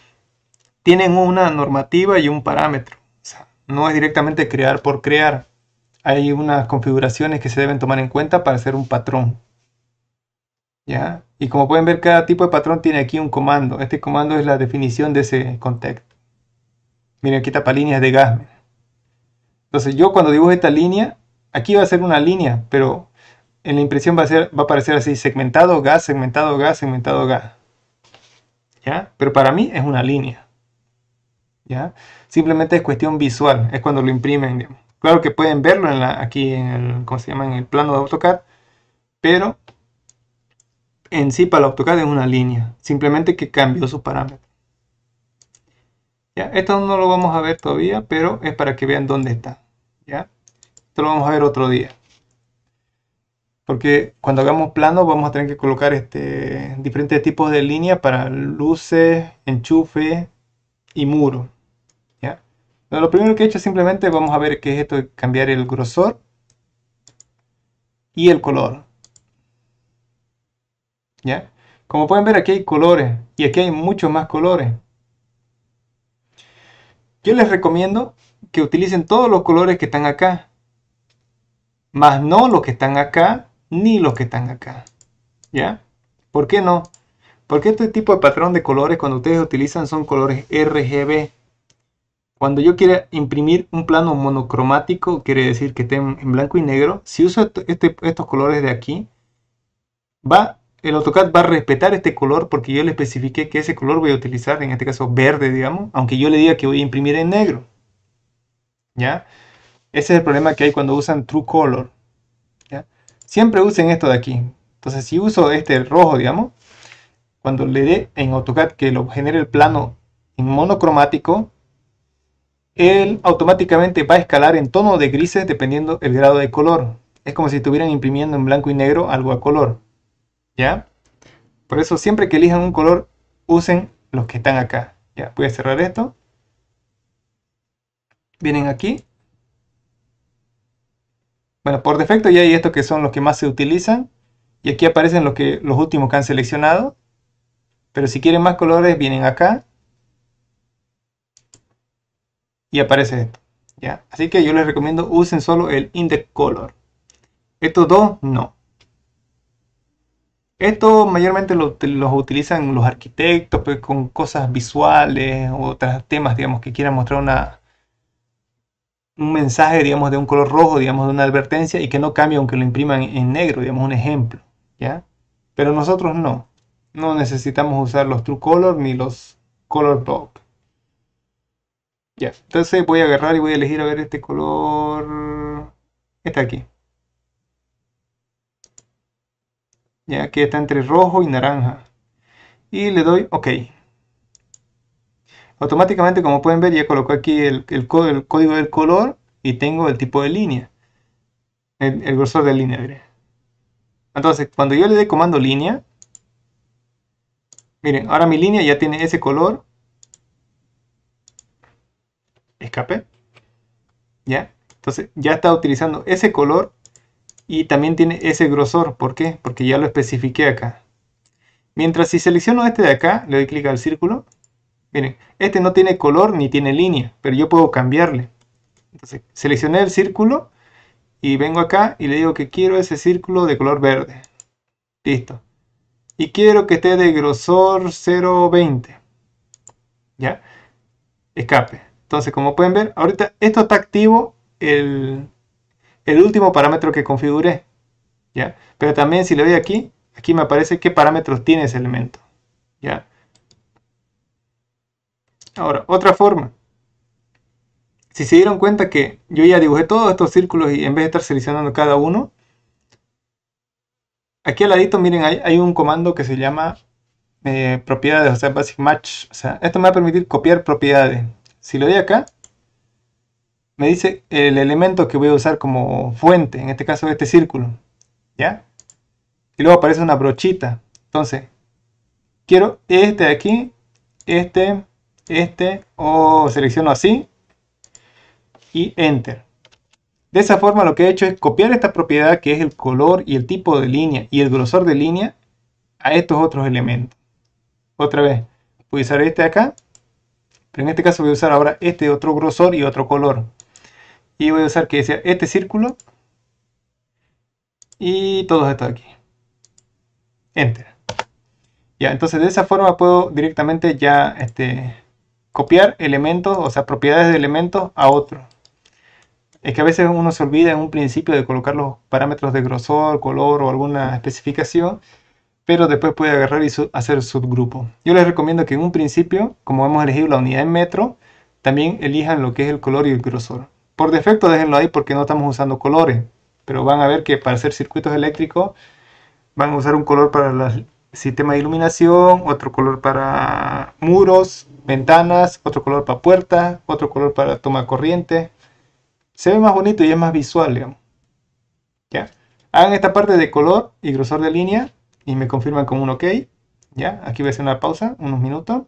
tienen una normativa y un parámetro. O sea, no es directamente crear por crear. Hay unas configuraciones que se deben tomar en cuenta para hacer un patrón. Y como pueden ver, cada tipo de patrón tiene aquí un comando. Este comando es la definición de ese contexto. Miren, aquí tapa líneas de gas. Entonces yo cuando dibujo esta línea, aquí va a ser una línea, pero en la impresión va a, a aparecer así, segmentado gas, segmentado gas, segmentado gas. ¿Ya? Pero para mí es una línea. ¿Ya? Simplemente es cuestión visual, es cuando lo imprimen. Claro que pueden verlo aquí en el, ¿cómo se llama? en el plano de AutoCAD, pero en sí para el AutoCAD es una línea, simplemente que cambió sus parámetros. Esto no lo vamos a ver todavía, pero es para que vean dónde está. ¿ya? Esto lo vamos a ver otro día. Porque cuando hagamos plano vamos a tener que colocar este, diferentes tipos de líneas para luces, enchufe y muro. lo primero que he hecho simplemente vamos a ver qué es esto de cambiar el grosor y el color. Como pueden ver aquí hay colores y aquí hay muchos más colores. Yo les recomiendo que utilicen todos los colores que están acá. Más no los que están acá, ni los que están acá. ¿Ya? ¿Por qué no? Porque este tipo de patrón de colores cuando ustedes utilizan son colores RGB. Cuando yo quiera imprimir un plano monocromático, quiere decir que esté en blanco y negro, si uso este, este, estos colores de aquí, va el AutoCAD va a respetar este color porque yo le especifique que ese color voy a utilizar, en este caso verde, digamos, aunque yo le diga que voy a imprimir en negro. ¿Ya? Ese es el problema que hay cuando usan True Color. Siempre usen esto de aquí. Entonces, si uso este rojo, digamos, cuando le dé en AutoCAD que lo genere el plano en monocromático, él automáticamente va a escalar en tono de grises dependiendo el grado de color. Es como si estuvieran imprimiendo en blanco y negro algo a color. ¿ya? Por eso siempre que elijan un color, usen los que están acá. Ya, voy a cerrar esto. Vienen aquí. Bueno, por defecto ya hay estos que son los que más se utilizan. Y aquí aparecen los, que, los últimos que han seleccionado. Pero si quieren más colores, vienen acá. Y aparece esto. ¿ya? Así que yo les recomiendo usen solo el index color. Estos dos no. Esto mayormente lo utilizan los arquitectos pues, con cosas visuales, otros temas, digamos, que quieran mostrar una, un mensaje, digamos, de un color rojo, digamos, de una advertencia y que no cambie aunque lo impriman en negro, digamos, un ejemplo, ¿ya? Pero nosotros no, no necesitamos usar los True Color ni los Color Pop Ya, entonces voy a agarrar y voy a elegir a ver este color, este aquí. ya que está entre rojo y naranja y le doy ok automáticamente como pueden ver ya colocó aquí el, el, código del color y tengo el tipo de línea el, grosor de línea entonces cuando yo le dé comando línea miren ahora mi línea ya tiene ese color escape ya entonces ya está utilizando ese color y también tiene ese grosor. ¿Por qué? Porque ya lo especifiqué acá. Mientras si selecciono este de acá, le doy clic al círculo. Miren, este no tiene color ni tiene línea, pero yo puedo cambiarle. Entonces, seleccioné el círculo y vengo acá y le digo que quiero ese círculo de color verde. Listo. Y quiero que esté de grosor 0.20. ¿Ya? Escape. Entonces, como pueden ver, ahorita esto está activo el, el último parámetro que configuré. ¿ya? Pero también si le doy aquí, aquí me aparece qué parámetros tiene ese elemento. ¿ya? Ahora, otra forma. Si se dieron cuenta que yo ya dibujé todos estos círculos y en vez de estar seleccionando cada uno, aquí al ladito, miren, hay, un comando que se llama eh, propiedades, o sea, basic match. O sea, esto me va a permitir copiar propiedades. Si lo doy acá, me dice el elemento que voy a usar como fuente, en este caso este círculo, ¿ya? Y luego aparece una brochita, entonces, quiero este de aquí, este, este, o selecciono así, y Enter. De esa forma lo que he hecho es copiar esta propiedad que es el color y el tipo de línea y el grosor de línea a estos otros elementos. Otra vez, voy a usar este de acá, pero en este caso voy a usar ahora este otro grosor y otro color y voy a usar que sea este círculo y todos estos aquí. Enter. Ya, entonces de esa forma puedo directamente ya este, copiar elementos, o sea, propiedades de elementos a otro. Es que a veces uno se olvida en un principio de colocar los parámetros de grosor, color o alguna especificación, pero después puede agarrar y hacer subgrupo. Yo les recomiendo que en un principio, como hemos elegido la unidad en metro, también elijan lo que es el color y el grosor. Por defecto déjenlo ahí porque no estamos usando colores, pero van a ver que para hacer circuitos eléctricos van a usar un color para el sistema de iluminación, otro color para muros, ventanas, otro color para puertas, otro color para toma corriente. Se ve más bonito y es más visual, digamos. ¿Ya? Hagan esta parte de color y grosor de línea y me confirman con un OK. ¿Ya? Aquí voy a hacer una pausa, unos minutos.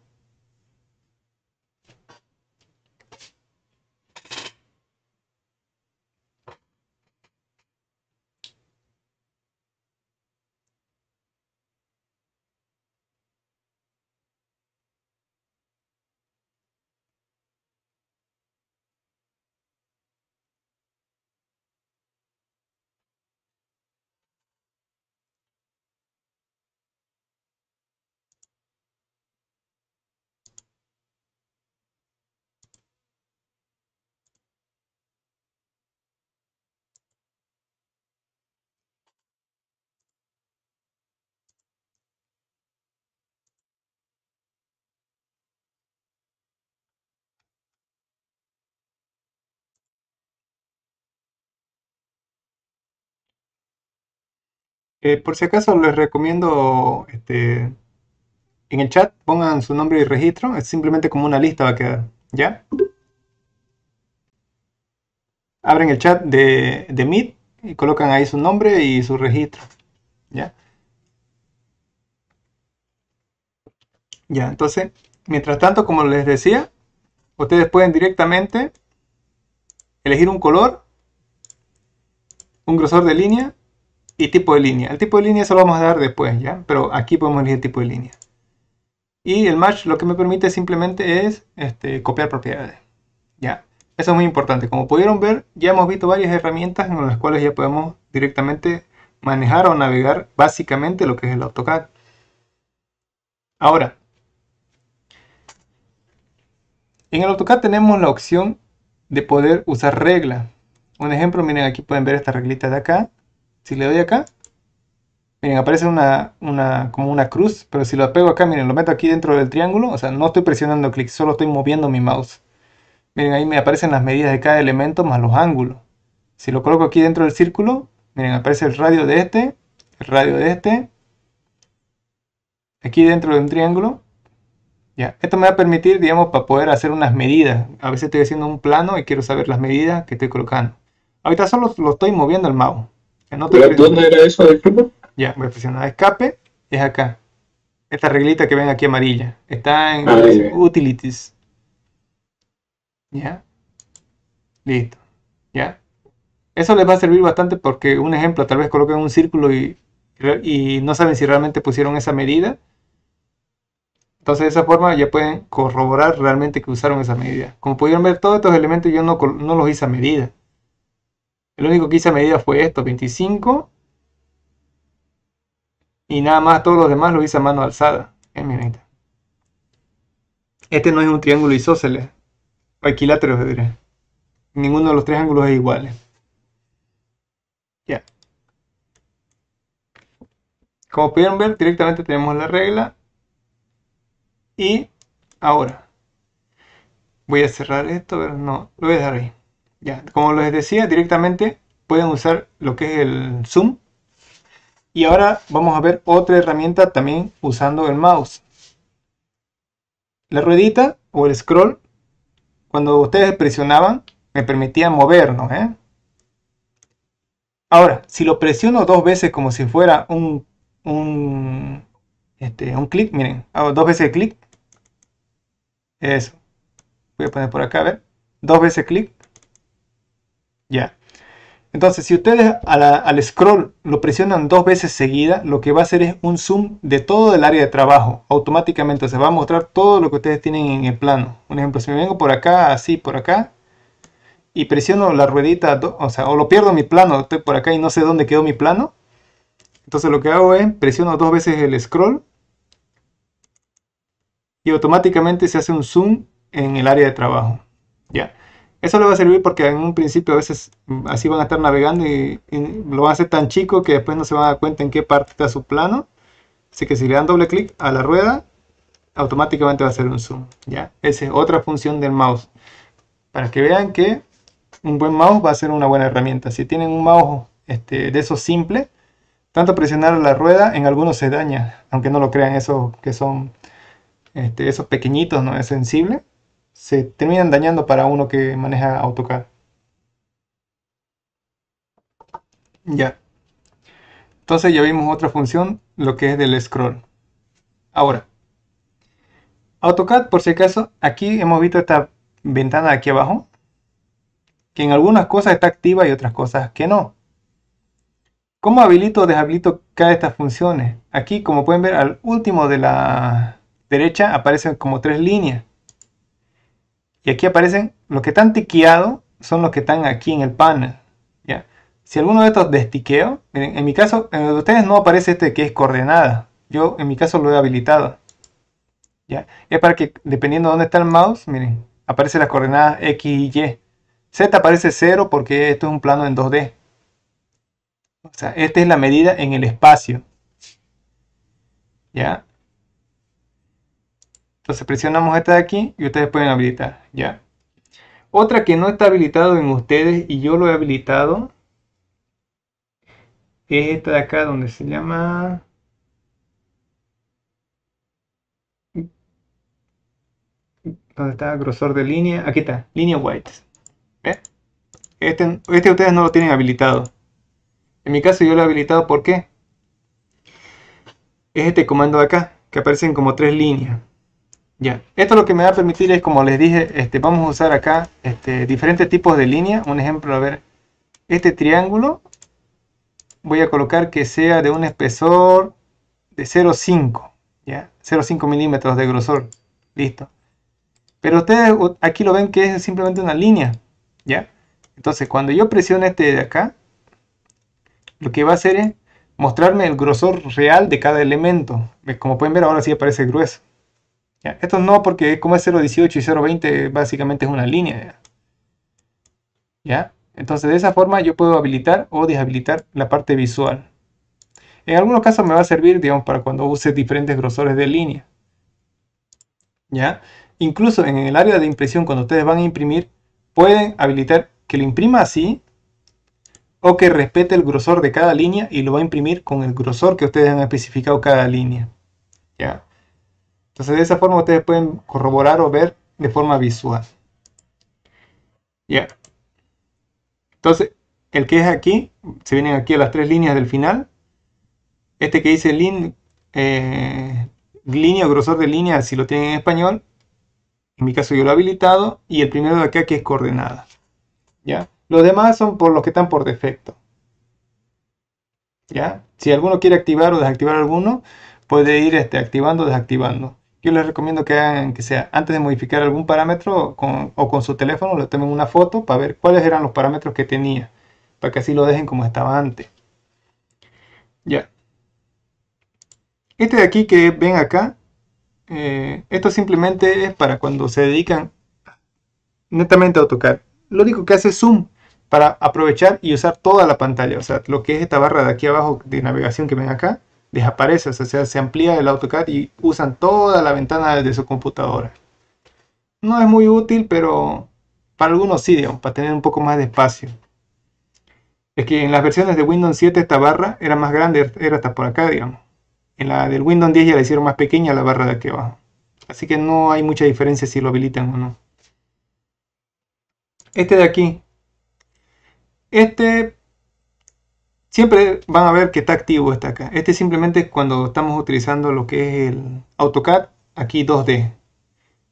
Eh, por si acaso les recomiendo este, en el chat pongan su nombre y registro, es simplemente como una lista va a quedar, ¿ya? Abren el chat de, de Meet y colocan ahí su nombre y su registro, ¿ya? Ya, entonces, mientras tanto, como les decía, ustedes pueden directamente elegir un color, un grosor de línea y tipo de línea. El tipo de línea se lo vamos a dar después, ¿ya? Pero aquí podemos elegir el tipo de línea. Y el match lo que me permite simplemente es este, copiar propiedades, ¿ya? Eso es muy importante. Como pudieron ver, ya hemos visto varias herramientas en las cuales ya podemos directamente manejar o navegar básicamente lo que es el AutoCAD. Ahora, en el AutoCAD tenemos la opción de poder usar reglas. Un ejemplo, miren aquí pueden ver esta reglita de acá. Si le doy acá, miren, aparece una, como una cruz, pero si lo apego acá, miren, lo meto aquí dentro del triángulo, o sea, no estoy presionando clic, solo estoy moviendo mi mouse. Miren, ahí me aparecen las medidas de cada elemento más los ángulos. Si lo coloco aquí dentro del círculo, miren, aparece el radio de este, el radio de este, aquí dentro de un triángulo. Ya, esto me va a permitir, digamos, para poder hacer unas medidas. A veces estoy haciendo un plano y quiero saber las medidas que estoy colocando. Ahorita solo lo estoy moviendo el mouse. ¿Dónde era eso del Ya, voy a presionar escape, es acá. Esta reglita que ven aquí amarilla. Está en ah, Utilities. ¿Ya? Listo. ¿Ya? Eso les va a servir bastante porque, un ejemplo, tal vez coloquen un círculo y, y no saben si realmente pusieron esa medida. Entonces de esa forma ya pueden corroborar realmente que usaron esa medida. Como pudieron ver, todos estos elementos yo no, no los hice a medida. El único que hice a medida fue esto, 25. Y nada más, todos los demás lo hice a mano alzada. En Este no es un triángulo isósceles. O equilátero, diré. Ninguno de los tres ángulos es igual. Ya. Como pudieron ver, directamente tenemos la regla. Y ahora. Voy a cerrar esto, pero no, lo voy a dejar ahí. Ya, como les decía, directamente pueden usar lo que es el zoom. Y ahora vamos a ver otra herramienta también usando el mouse. La ruedita o el scroll, cuando ustedes presionaban, me permitía movernos. ¿eh? Ahora, si lo presiono dos veces como si fuera un, un, este, un clic, miren, hago dos veces clic. Eso. Voy a poner por acá, a ver. Dos veces clic. Ya. Entonces, si ustedes al scroll lo presionan dos veces seguida, lo que va a hacer es un zoom de todo el área de trabajo. Automáticamente se va a mostrar todo lo que ustedes tienen en el plano. Un ejemplo, si me vengo por acá, así, por acá, y presiono la ruedita, o sea, o lo pierdo mi plano, estoy por acá y no sé dónde quedó mi plano. Entonces lo que hago es, presiono dos veces el scroll y automáticamente se hace un zoom en el área de trabajo. Ya. Eso le va a servir porque en un principio a veces mm, así van a estar navegando y, lo van a hacer tan chico que después no se van a dar cuenta en qué parte está su plano. Así que si le dan doble clic a la rueda, automáticamente va a hacer un zoom. ¿ya? Esa es otra función del mouse. Para que vean que un buen mouse va a ser una buena herramienta. Si tienen un mouse este, de esos simple, tanto presionar la rueda en algunos se daña, aunque no lo crean esos que son este, esos pequeñitos, no es sensible se terminan dañando para uno que maneja AutoCAD. Ya. Entonces ya vimos otra función, lo que es del scroll. Ahora, AutoCAD, por si acaso, aquí hemos visto esta ventana aquí abajo, que en algunas cosas está activa y otras cosas que no. ¿Cómo habilito o deshabilito cada de estas funciones? Aquí, como pueden ver, al último de la derecha aparecen como tres líneas. Y aquí aparecen los que están tiqueados, son los que están aquí en el panel. ¿ya? Si alguno de estos destiqueo, miren, en mi caso, en de ustedes no aparece este que es coordenada. Yo en mi caso lo he habilitado. ¿ya? es para que, dependiendo de dónde está el mouse, miren, aparecen las coordenadas X y Y. Z aparece 0 porque esto es un plano en 2D. O sea, esta es la medida en el espacio. ¿Ya? Entonces presionamos esta de aquí y ustedes pueden habilitar, ¿ya? Otra que no está habilitado en ustedes y yo lo he habilitado es esta de acá donde se llama... Donde está? Grosor de línea. Aquí está, línea white. Este, este ustedes no lo tienen habilitado. En mi caso yo lo he habilitado porque es este comando de acá, que aparecen como tres líneas. Ya, esto lo que me va a permitir es, como les dije, este, vamos a usar acá este, diferentes tipos de líneas Un ejemplo, a ver, este triángulo voy a colocar que sea de un espesor de 0,5, ¿ya? 0,5 milímetros de grosor, listo. Pero ustedes aquí lo ven que es simplemente una línea, ¿ya? Entonces, cuando yo presione este de acá, lo que va a hacer es mostrarme el grosor real de cada elemento. Como pueden ver, ahora sí aparece grueso. Esto no, porque como es 018 y 020, básicamente es una línea. ¿Ya? Entonces de esa forma yo puedo habilitar o deshabilitar la parte visual. En algunos casos me va a servir, digamos, para cuando use diferentes grosores de línea. ¿Ya? Incluso en el área de impresión, cuando ustedes van a imprimir, pueden habilitar que lo imprima así o que respete el grosor de cada línea y lo va a imprimir con el grosor que ustedes han especificado cada línea. ¿Ya? Entonces de esa forma ustedes pueden corroborar o ver de forma visual. Ya. Entonces, el que es aquí, se vienen aquí a las tres líneas del final. Este que dice eh, línea o grosor de línea, si lo tienen en español. En mi caso yo lo he habilitado. Y el primero de acá que es coordenada. ¿Ya? Los demás son por los que están por defecto. ¿Ya? Si alguno quiere activar o desactivar alguno, puede ir este, activando o desactivando yo les recomiendo que hagan que sea antes de modificar algún parámetro o con su teléfono, le tomen una foto para ver cuáles eran los parámetros que tenía, para que así lo dejen como estaba antes. Ya. Este de aquí que ven acá, eh, esto simplemente es para cuando se dedican netamente a AutoCAD. Lo único que hace es zoom para aprovechar y usar toda la pantalla, o sea, lo que es esta barra de aquí abajo de navegación que ven acá, desaparece, o sea, se amplía el AutoCAD y usan toda la ventana de su computadora. No es muy útil, pero para algunos sí, digamos, para tener un poco más de espacio. Es que en las versiones de Windows 7 esta barra era más grande, era hasta por acá, digamos. En la del Windows 10 ya la hicieron más pequeña la barra de aquí abajo. Así que no hay mucha diferencia si lo habilitan o no. Este de aquí. Este siempre van a ver que está activo está acá. Este simplemente cuando estamos utilizando lo que es el AutoCAD, aquí 2D.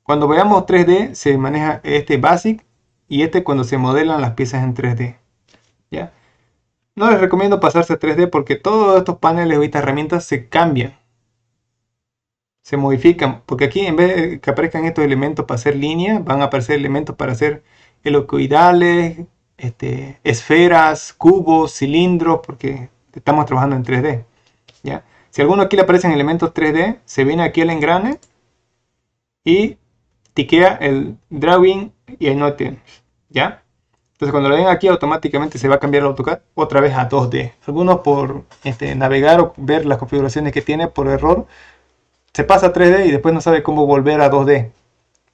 Cuando veamos 3D se maneja este Basic y este cuando se modelan las piezas en 3D. ¿ya? No les recomiendo pasarse a 3D porque todos estos paneles o estas herramientas se cambian. Se modifican, porque aquí en vez de que aparezcan estos elementos para hacer líneas, van a aparecer elementos para hacer elocuidales, este, esferas, cubos, cilindros, porque estamos trabajando en 3D. ¿ya? Si alguno aquí le aparecen elementos 3D, se viene aquí al engrane y tiquea el drawing y el ¿ya? Entonces cuando lo ven aquí automáticamente se va a cambiar el AutoCAD otra vez a 2D. Algunos por este, navegar o ver las configuraciones que tiene por error se pasa a 3D y después no sabe cómo volver a 2D.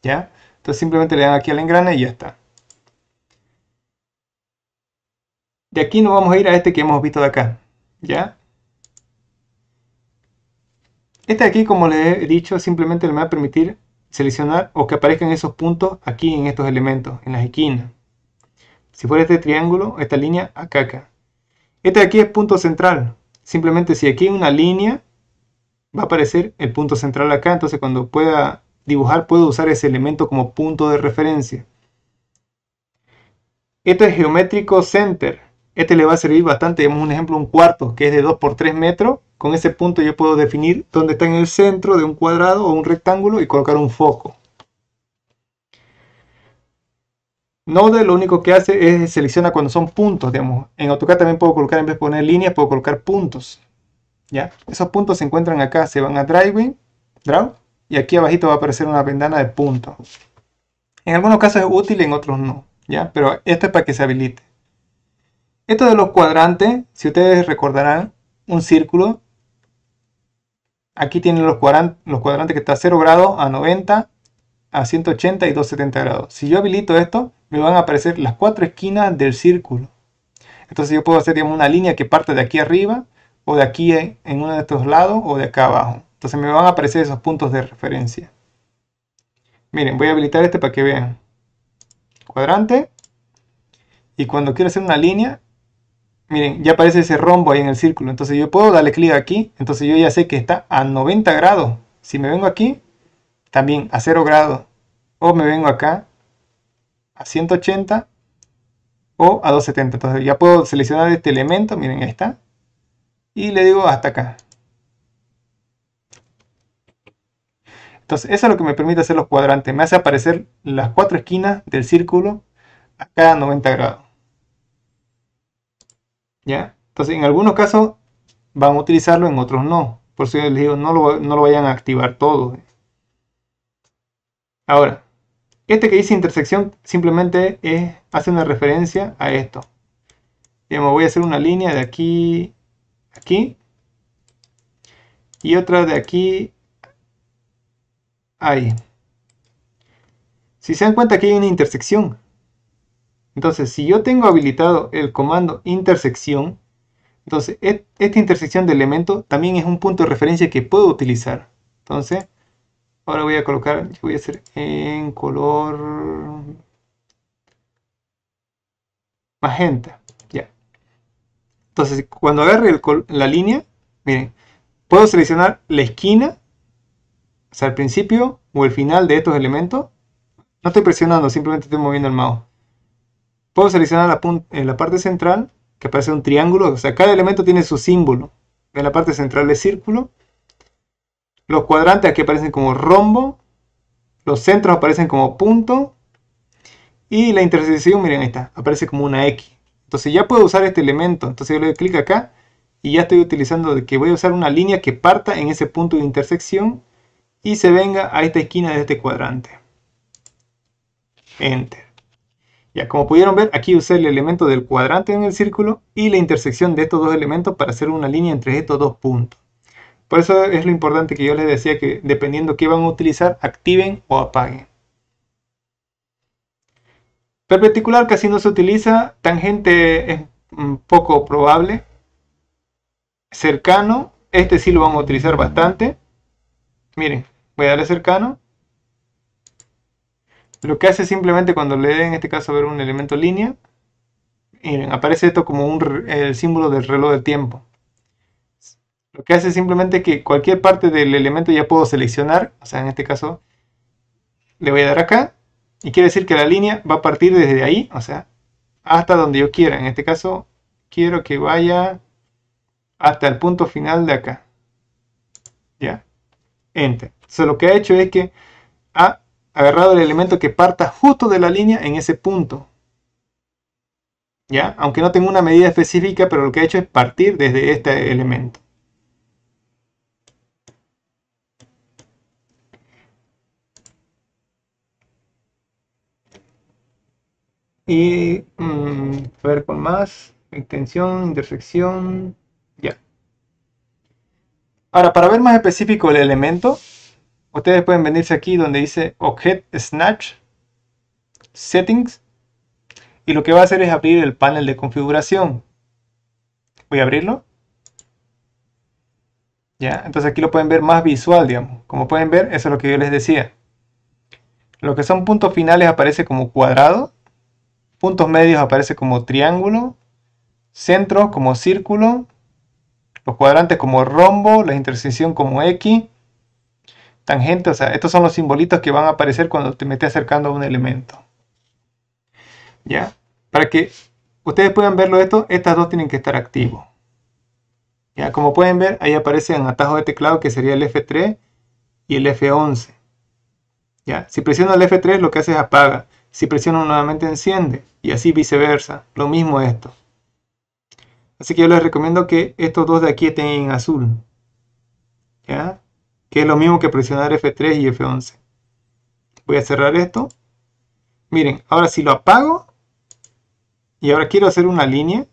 ¿ya? Entonces simplemente le dan aquí al engrane y ya está. De aquí nos vamos a ir a este que hemos visto de acá, ¿ya? Este de aquí, como le he dicho, simplemente me va a permitir seleccionar o que aparezcan esos puntos aquí en estos elementos, en las esquinas. Si fuera este triángulo, esta línea, acá, acá. Este de aquí es punto central. Simplemente si aquí hay una línea, va a aparecer el punto central acá. Entonces cuando pueda dibujar, puedo usar ese elemento como punto de referencia. Esto es geométrico center. Este le va a servir bastante. digamos un ejemplo, un cuarto que es de 2 por 3 metros. Con ese punto yo puedo definir dónde está en el centro de un cuadrado o un rectángulo y colocar un foco. Node lo único que hace es seleccionar cuando son puntos, digamos. En AutoCAD también puedo colocar, en vez de poner líneas, puedo colocar puntos. ¿ya? Esos puntos se encuentran acá, se van a Driving, Draw, y aquí abajito va a aparecer una ventana de puntos. En algunos casos es útil, en otros no, ¿ya? Pero esto es para que se habilite. Esto de los cuadrantes, si ustedes recordarán, un círculo. Aquí tienen los, cuadrantes, que está a 0 grados, a 90, a 180 y 270 grados. Si yo habilito esto, me van a aparecer las cuatro esquinas del círculo. Entonces yo puedo hacer una línea que parte de aquí arriba, o de aquí en uno de estos lados, o de acá abajo. Entonces me van a aparecer esos puntos de referencia. Miren, voy a habilitar este para que vean. Cuadrante. Y cuando quiero hacer una línea, Miren, ya aparece ese rombo ahí en el círculo. Entonces yo puedo darle clic aquí. Entonces yo ya sé que está a 90 grados. Si me vengo aquí, también a 0 grados. O me vengo acá a 180 o a 270. Entonces ya puedo seleccionar este elemento. Miren, ahí está. Y le digo hasta acá. Entonces eso es lo que me permite hacer los cuadrantes. Me hace aparecer las cuatro esquinas del círculo a cada 90 grados. ¿Ya? Entonces, en algunos casos van a utilizarlo, en otros no. Por eso les digo, no lo, vayan a activar todo. Eh. Ahora, este que dice intersección simplemente hace una referencia a esto. me voy a hacer una línea de aquí, aquí, y otra de aquí, ahí. Si se dan cuenta, aquí hay una intersección. Entonces, si yo tengo habilitado el comando intersección, entonces e-, esta intersección de elementos también es un punto de referencia que puedo utilizar. Entonces, ahora voy a colocar, yo voy a hacer en color magenta. Ya. Entonces, cuando agarre la línea, miren, puedo seleccionar la esquina, o sea, el principio o el final de estos elementos. No estoy presionando, simplemente estoy moviendo el mouse. Puedo seleccionar la, en la parte central, que aparece un triángulo, o sea, cada elemento tiene su símbolo. En la parte central es círculo. Los cuadrantes aquí aparecen como rombo. Los centros aparecen como punto. Y la intersección, miren, esta aparece como una X. Entonces ya puedo usar este elemento. Entonces yo le doy clic acá y ya estoy utilizando que voy a usar una línea que parta en ese punto de intersección y se venga a esta esquina de este cuadrante. Enter. Ya, como pudieron ver, aquí usé el elemento del cuadrante en el círculo y la intersección de estos dos elementos para hacer una línea entre estos dos puntos. Por eso es lo importante que yo les decía que dependiendo qué van a utilizar, activen o apaguen. Perpendicular casi no se utiliza, tangente es poco probable. Cercano, este sí lo vamos a utilizar bastante. Miren, voy a darle cercano. Lo que hace simplemente cuando le dé, en este caso, ver un elemento línea, miren, eh, aparece esto como un, el símbolo del reloj del tiempo. Lo que hace simplemente es que cualquier parte del elemento ya puedo seleccionar, o sea, en este caso, le voy a dar acá, y quiere decir que la línea va a partir desde ahí, o sea, hasta donde yo quiera. En este caso, quiero que vaya hasta el punto final de acá. Ya. Enter. Entonces, lo que ha hecho es que ha agarrado el elemento que parta justo de la línea en ese punto. ¿Ya? Aunque no tengo una medida específica, pero lo que he hecho es partir desde este elemento. Y mm, ver con más, extensión, intersección, ya. Ahora, para ver más específico el elemento, ustedes pueden venirse aquí donde dice Object Snatch, Settings, y lo que va a hacer es abrir el panel de configuración. Voy a abrirlo. ¿Ya? Entonces aquí lo pueden ver más visual, digamos. Como pueden ver, eso es lo que yo les decía. Lo que son puntos finales aparece como cuadrado, puntos medios aparece como triángulo, centro como círculo, los cuadrantes como rombo, la intersección como X, tangente, o sea, estos son los simbolitos que van a aparecer cuando te metes acercando a un elemento. ¿Ya? Para que ustedes puedan verlo esto, estas dos tienen que estar activos. ¿Ya? Como pueden ver, ahí aparecen atajos de teclado que sería el F3 y el F11. ¿Ya? Si presiono el F3 lo que hace es apaga. Si presiono nuevamente enciende y así viceversa. Lo mismo esto. Así que yo les recomiendo que estos dos de aquí estén en azul. ¿Ya? que es lo mismo que presionar F3 y F11. Voy a cerrar esto. Miren, ahora si lo apago y ahora quiero hacer una línea,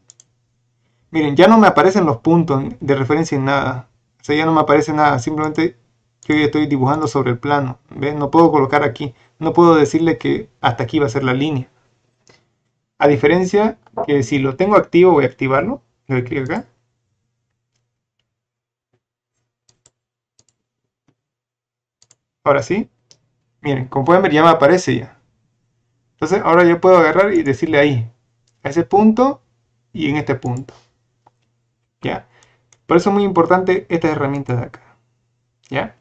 miren, ya no me aparecen los puntos de referencia en nada. O sea, ya no me aparece nada, simplemente yo ya estoy dibujando sobre el plano. Ven, No puedo colocar aquí, no puedo decirle que hasta aquí va a ser la línea. A diferencia que si lo tengo activo, voy a activarlo, le doy clic acá, Ahora sí. Miren, como pueden ver ya me aparece ya. Entonces ahora yo puedo agarrar y decirle ahí. A ese punto y en este punto. ¿Ya? Por eso es muy importante esta herramienta de acá. ¿Ya?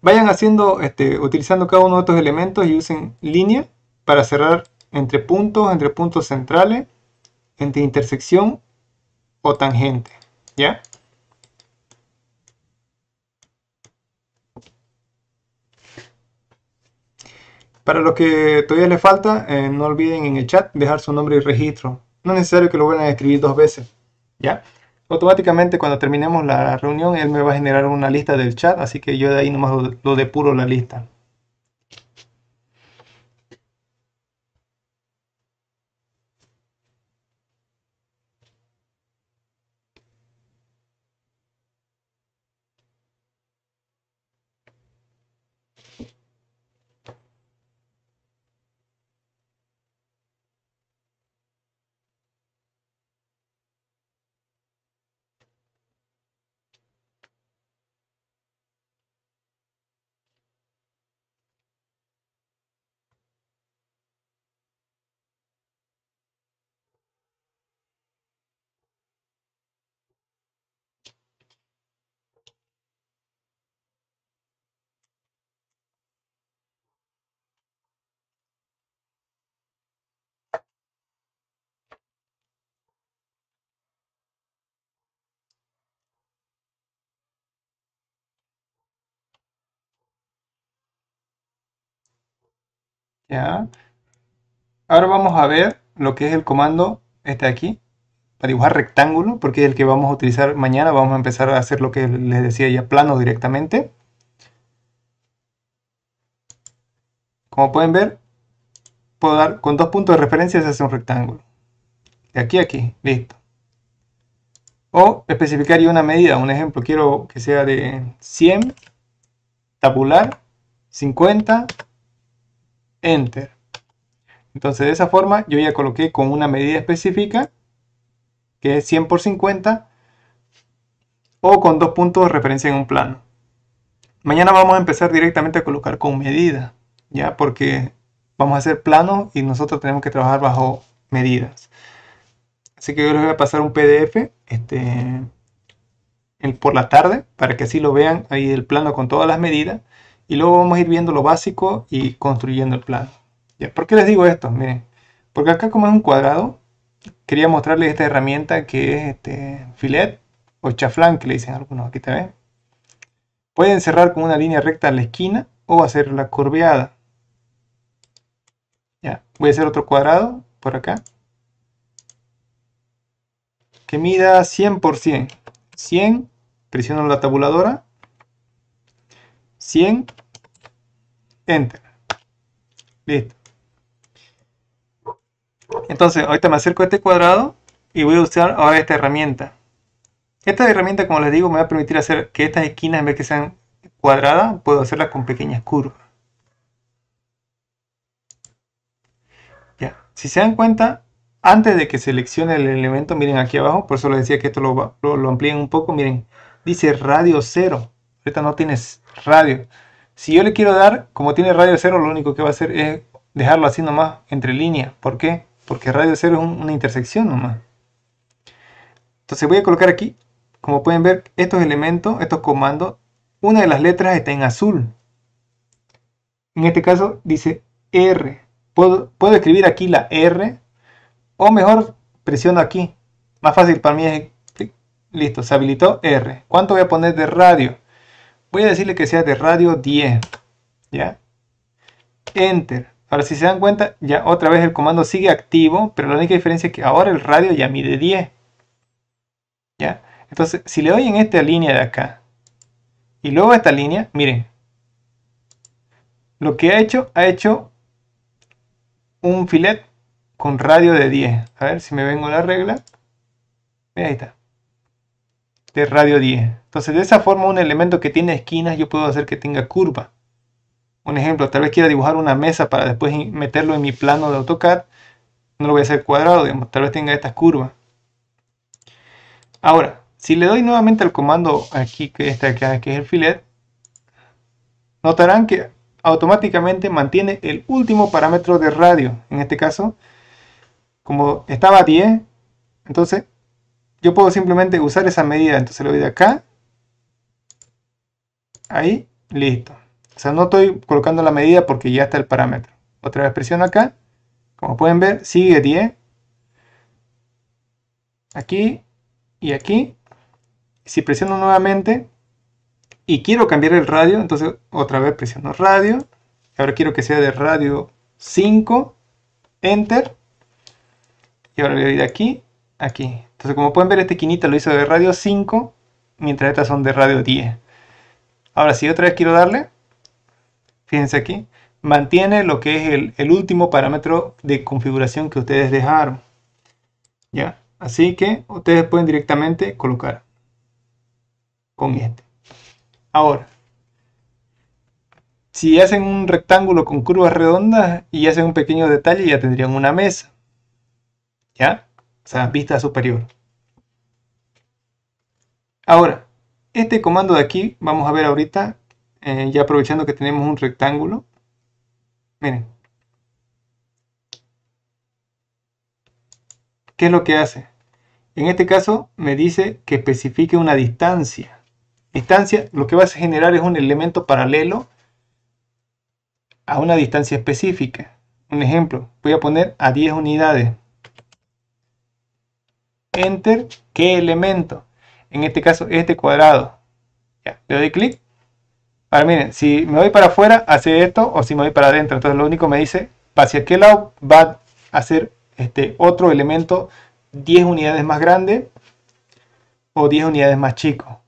Vayan haciendo, este, utilizando cada uno de estos elementos y usen línea para cerrar entre puntos, entre puntos centrales, entre intersección o tangente. ¿Ya? Para los que todavía le falta, eh, no olviden en el chat dejar su nombre y registro. No es necesario que lo vuelvan a escribir dos veces, ¿ya? Automáticamente cuando terminemos la reunión, él me va a generar una lista del chat, así que yo de ahí nomás lo depuro la lista. Ahora vamos a ver lo que es el comando este de aquí para dibujar rectángulo, porque es el que vamos a utilizar mañana. Vamos a empezar a hacer lo que les decía ya, plano directamente. Como pueden ver, puedo dar con dos puntos de referencia se hace un rectángulo. De aquí a aquí, listo. O especificaría una medida, un ejemplo, quiero que sea de 100, tabular, 50, Enter. Entonces de esa forma yo ya coloqué con una medida específica que es 100 por 50 o con dos puntos de referencia en un plano. Mañana vamos a empezar directamente a colocar con medida, ya porque vamos a hacer plano y nosotros tenemos que trabajar bajo medidas. Así que yo les voy a pasar un PDF este, por la tarde para que así lo vean ahí el plano con todas las medidas y luego vamos a ir viendo lo básico y construyendo el plan. ¿Ya? ¿Por qué les digo esto? Miren, porque acá como es un cuadrado, quería mostrarles esta herramienta que es este filet o chaflán que le dicen algunos, aquí también. Pueden cerrar con una línea recta a la esquina o hacerla curveada. Ya, voy a hacer otro cuadrado por acá. Que mida 100 100. 100, presiono la tabuladora 100, enter. Listo. Entonces, ahorita me acerco a este cuadrado y voy a usar ahora esta herramienta. Esta herramienta, como les digo, me va a permitir hacer que estas esquinas, en vez que sean cuadradas, puedo hacerlas con pequeñas curvas. Ya. Si se dan cuenta, antes de que seleccione el elemento, miren aquí abajo, por eso les decía que esto lo, lo amplíen un poco, miren, dice radio 0. Ahorita no tienes radio. Si yo le quiero dar, como tiene radio cero, lo único que va a hacer es dejarlo así nomás entre línea. ¿Por qué? Porque radio cero es una intersección nomás. Entonces voy a colocar aquí, como pueden ver, estos elementos, estos comandos. Una de las letras está en azul. En este caso dice R. Puedo, puedo escribir aquí la R. O mejor, presiono aquí. Más fácil para mí es... Listo, se habilitó R. ¿Cuánto voy a poner de radio? Voy a decirle que sea de radio 10. ¿Ya? Enter. Ahora si se dan cuenta, ya otra vez el comando sigue activo, pero la única diferencia es que ahora el radio ya mide 10. ¿Ya? Entonces, si le doy en esta línea de acá, y luego esta línea, miren, lo que ha hecho, ha hecho un filet con radio de 10. A ver si me vengo la regla. Mira, ahí está de radio 10. Entonces de esa forma un elemento que tiene esquinas yo puedo hacer que tenga curva. Un ejemplo, tal vez quiera dibujar una mesa para después meterlo en mi plano de AutoCAD. No lo voy a hacer cuadrado, digamos, tal vez tenga estas curvas. Ahora, si le doy nuevamente al comando aquí que está que es el filet notarán que automáticamente mantiene el último parámetro de radio. En este caso, como estaba 10, entonces yo puedo simplemente usar esa medida, entonces le doy de acá. Ahí, listo. O sea, no estoy colocando la medida porque ya está el parámetro. Otra vez presiono acá. Como pueden ver, sigue 10. Aquí y aquí. Si presiono nuevamente y quiero cambiar el radio, entonces otra vez presiono radio. Ahora quiero que sea de radio 5. Enter. Y ahora le doy de aquí, aquí. Entonces, como pueden ver, este quinita lo hizo de radio 5, mientras estas son de radio 10. Ahora, si otra vez quiero darle, fíjense aquí, mantiene lo que es el, el último parámetro de configuración que ustedes dejaron. ¿Ya? Así que ustedes pueden directamente colocar con este. Ahora, si hacen un rectángulo con curvas redondas y hacen un pequeño detalle, ya tendrían una mesa. ¿Ya? o sea, vista superior. Ahora, este comando de aquí, vamos a ver ahorita, eh, ya aprovechando que tenemos un rectángulo. Miren. ¿Qué es lo que hace? En este caso me dice que especifique una distancia. Distancia lo que va a generar es un elemento paralelo a una distancia específica. Un ejemplo, voy a poner a 10 unidades enter, ¿qué elemento? En este caso, este cuadrado. Ya, le doy clic. Ahora miren, si me voy para afuera, hace esto, o si me voy para adentro. Entonces lo único me dice, hacia qué lado va a hacer este otro elemento 10 unidades más grande o 10 unidades más chico.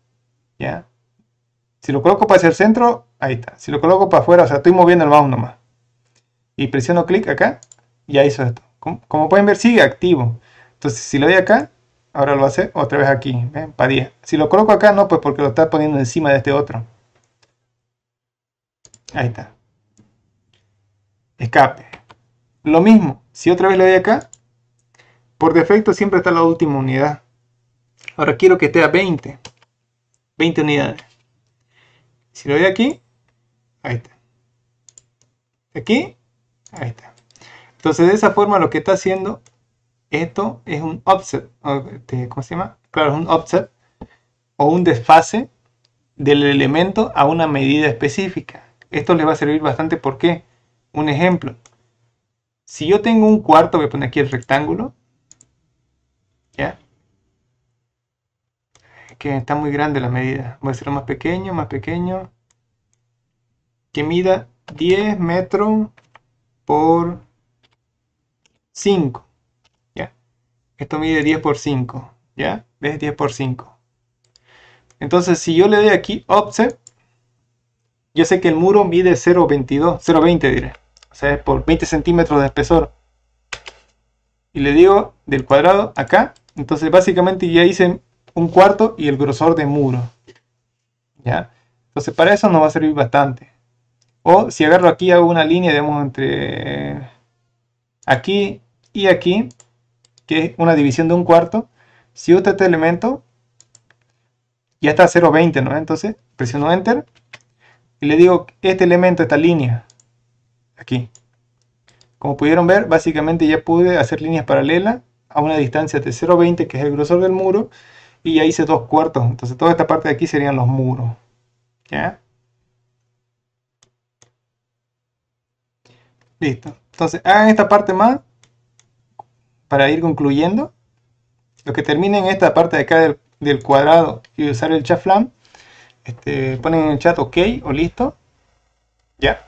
¿Ya? Si lo coloco para hacia el centro, ahí está. Si lo coloco para afuera, o sea, estoy moviendo el mouse nomás. Y presiono clic acá, ya hizo esto. Como, como pueden ver, sigue activo. Entonces, si lo doy acá, Ahora lo hace otra vez aquí, ¿ven? ¿eh? Padilla. Si lo coloco acá, no, pues porque lo está poniendo encima de este otro. Ahí está. Escape. Lo mismo, si otra vez le doy acá, por defecto siempre está la última unidad. Ahora quiero que esté a 20. 20 unidades. Si lo doy aquí, ahí está. Aquí, ahí está. Entonces de esa forma lo que está haciendo esto es un offset, este, ¿cómo se llama? Claro, es un offset o un desfase del elemento a una medida específica. Esto les va a servir bastante porque, un ejemplo, si yo tengo un cuarto, voy a poner aquí el rectángulo, ¿ya? que está muy grande la medida, voy a hacerlo más pequeño, más pequeño, que mida 10 metros por 5. Esto mide 10 por 5, ¿ya? ¿Ves? 10 por 5. Entonces, si yo le doy aquí offset, yo sé que el muro mide 0.22, 0.20 diré. O sea, es por 20 centímetros de espesor. Y le digo del cuadrado acá. Entonces, básicamente ya hice un cuarto y el grosor de muro. ¿Ya? Entonces, para eso nos va a servir bastante. O si agarro aquí, hago una línea, digamos, entre aquí y aquí que es una división de un cuarto, si usted este elemento, ya está 0,20, ¿no? Entonces presiono Enter y le digo este elemento, esta línea, aquí. Como pudieron ver, básicamente ya pude hacer líneas paralelas a una distancia de 0,20, que es el grosor del muro, y ya hice dos cuartos. Entonces toda esta parte de aquí serían los muros. ¿Ya? Listo. Entonces hagan esta parte más para ir concluyendo, los que terminen esta parte de acá del, cuadrado y usar el chaflán, este, ponen en el chat ok o listo. Ya.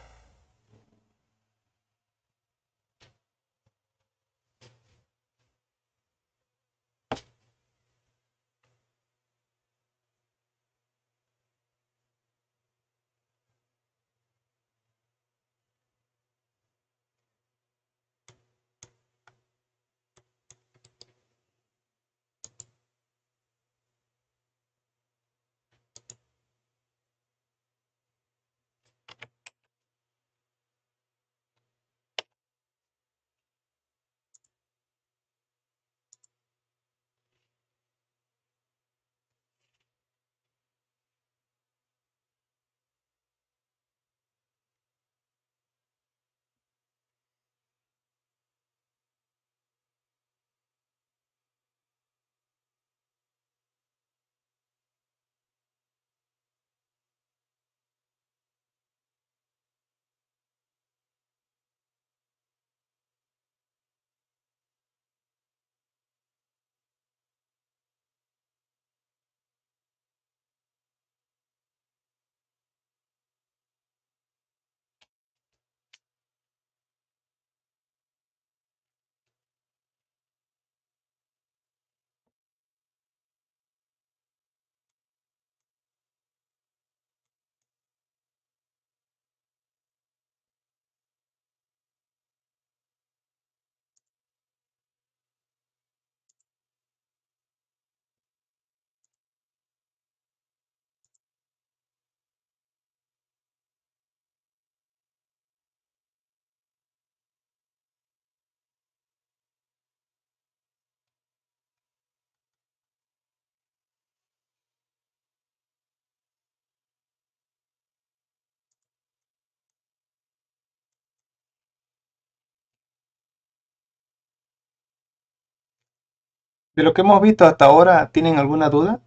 De lo que hemos visto hasta ahora, ¿tienen alguna duda?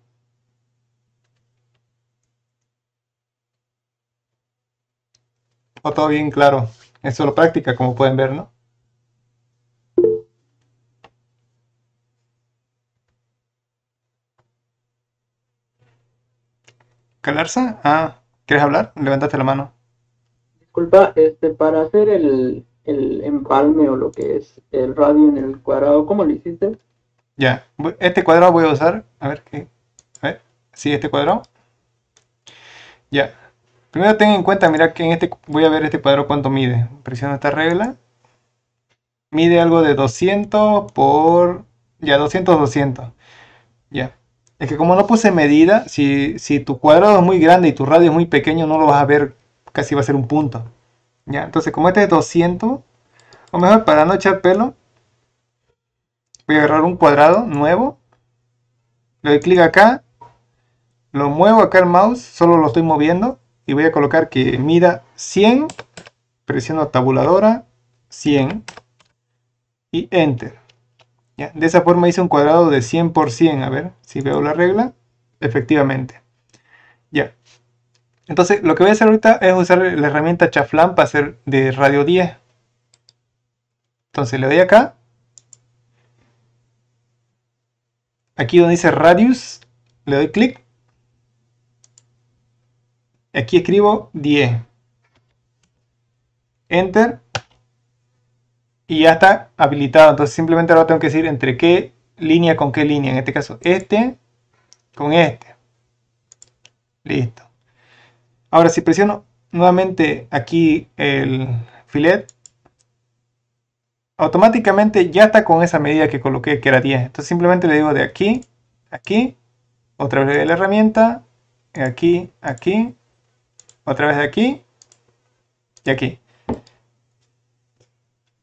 ¿O todo bien claro? Es solo práctica, como pueden ver, ¿no? ¿Calarza? Ah, ¿quieres hablar? Levantaste la mano. Disculpa, este, para hacer el, el empalme o lo que es el radio en el cuadrado, ¿cómo lo hiciste? Ya, este cuadrado voy a usar, a ver qué, a ver, sí, este cuadrado. Ya, primero ten en cuenta, mira que en este, voy a ver este cuadrado cuánto mide. Presiono esta regla, mide algo de 200 por, ya, 200, 200. Ya, es que como no puse medida, si, si tu cuadrado es muy grande y tu radio es muy pequeño, no lo vas a ver, casi va a ser un punto. Ya, entonces como este es 200, o mejor para no echar pelo, voy a agarrar un cuadrado nuevo, le doy clic acá, lo muevo acá el mouse, solo lo estoy moviendo y voy a colocar que mida 100, presiono tabuladora, 100 y enter. ¿Ya? De esa forma hice un cuadrado de 100 por 100, a ver si veo la regla, efectivamente. Ya. Entonces lo que voy a hacer ahorita es usar la herramienta chaflán para hacer de radio 10. Entonces le doy acá, Aquí donde dice radius, le doy clic. Aquí escribo 10. Enter. Y ya está habilitado. Entonces simplemente ahora tengo que decir entre qué línea con qué línea. En este caso este con este. Listo. Ahora si presiono nuevamente aquí el filet, automáticamente ya está con esa medida que coloqué que era 10. Entonces simplemente le digo de aquí, aquí, otra vez de la herramienta, aquí, aquí, otra vez de aquí y aquí.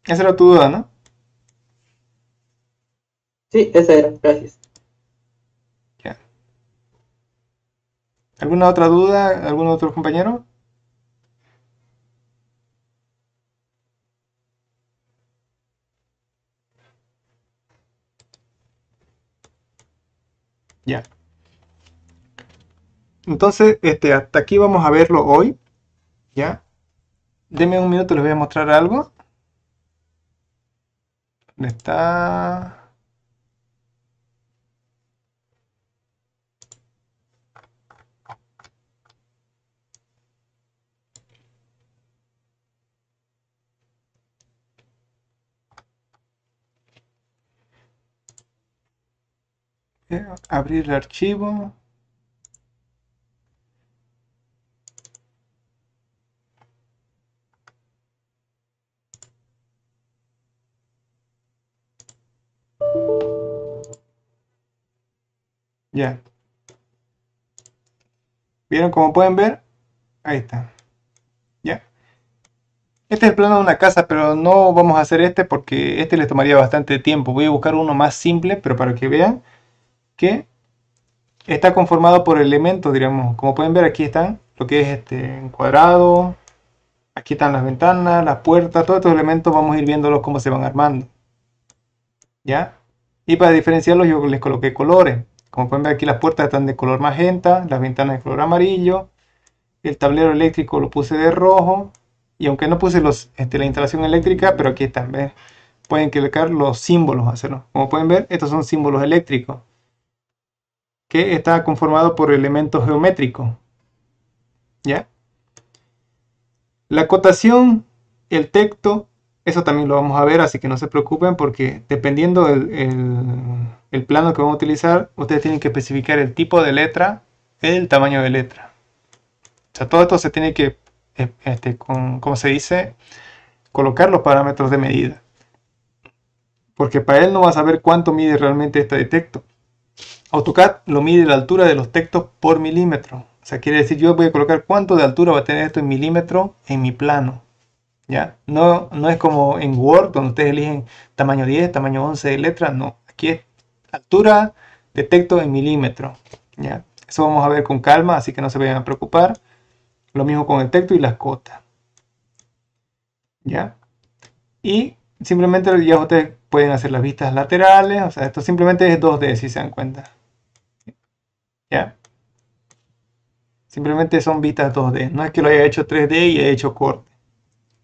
Esa era tu duda, ¿no? Sí, esa era, gracias. ¿Alguna otra duda? ¿Algún otro compañero? Ya. Entonces, este, hasta aquí vamos a verlo hoy. Ya. Deme un minuto, les voy a mostrar algo. Está... abrir el archivo ya vieron como pueden ver ahí está ya este es el plano de una casa pero no vamos a hacer este porque este le tomaría bastante tiempo voy a buscar uno más simple pero para que vean que está conformado por elementos, diríamos. Como pueden ver, aquí están lo que es este encuadrado, aquí están las ventanas, las puertas, todos estos elementos vamos a ir viéndolos cómo se van armando. ¿Ya? Y para diferenciarlos yo les coloqué colores. Como pueden ver aquí las puertas están de color magenta, las ventanas de color amarillo, el tablero eléctrico lo puse de rojo, y aunque no puse los, este, la instalación eléctrica, pero aquí están, Pueden colocar los símbolos, Como pueden ver, estos son símbolos eléctricos que está conformado por elementos geométricos. ¿Ya? La cotación. el texto, eso también lo vamos a ver, así que no se preocupen porque dependiendo del el, el plano que vamos a utilizar, ustedes tienen que especificar el tipo de letra, el tamaño de letra. O sea, todo esto se tiene que, este, como se dice, colocar los parámetros de medida. Porque para él no va a saber cuánto mide realmente este texto. AutoCAD lo mide la altura de los textos por milímetro. O sea, quiere decir yo voy a colocar cuánto de altura va a tener esto en milímetro en mi plano. ¿Ya? No, no es como en Word donde ustedes eligen tamaño 10, tamaño 11 de letra. No, aquí es altura de texto en milímetro. ¿Ya? Eso vamos a ver con calma, así que no se vayan a preocupar. Lo mismo con el texto y las cotas. ¿Ya? Y simplemente ya ustedes pueden hacer las vistas laterales, o sea, esto simplemente es 2D si se dan cuenta. ¿Ya? Simplemente son vistas 2D, no es que lo haya hecho 3D y he hecho corte.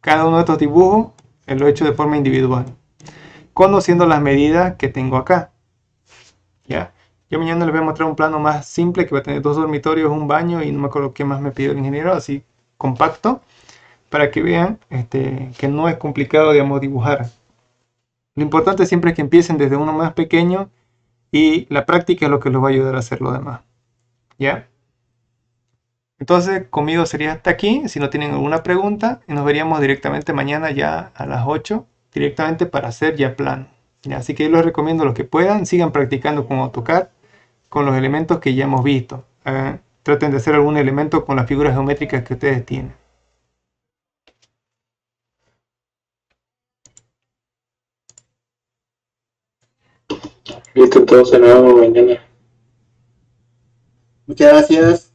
Cada uno de estos dibujos lo he hecho de forma individual, conociendo las medidas que tengo acá. ¿Ya? Yo mañana les voy a mostrar un plano más simple que va a tener dos dormitorios, un baño y no me acuerdo qué más me pidió el ingeniero, así compacto para que vean este, que no es complicado, dibujar. Lo importante siempre es que empiecen desde uno más pequeño y la práctica es lo que los va a ayudar a hacer lo demás. ¿Ya? Entonces, conmigo sería hasta aquí. Si no tienen alguna pregunta, nos veríamos directamente mañana ya a las 8, directamente para hacer ya plan Así que les recomiendo a los que puedan, sigan practicando con AutoCAD, con los elementos que ya hemos visto. traten de hacer algún elemento con las figuras geométricas que ustedes tienen. Listo, todo de nuevo mañana. Muchas gracias.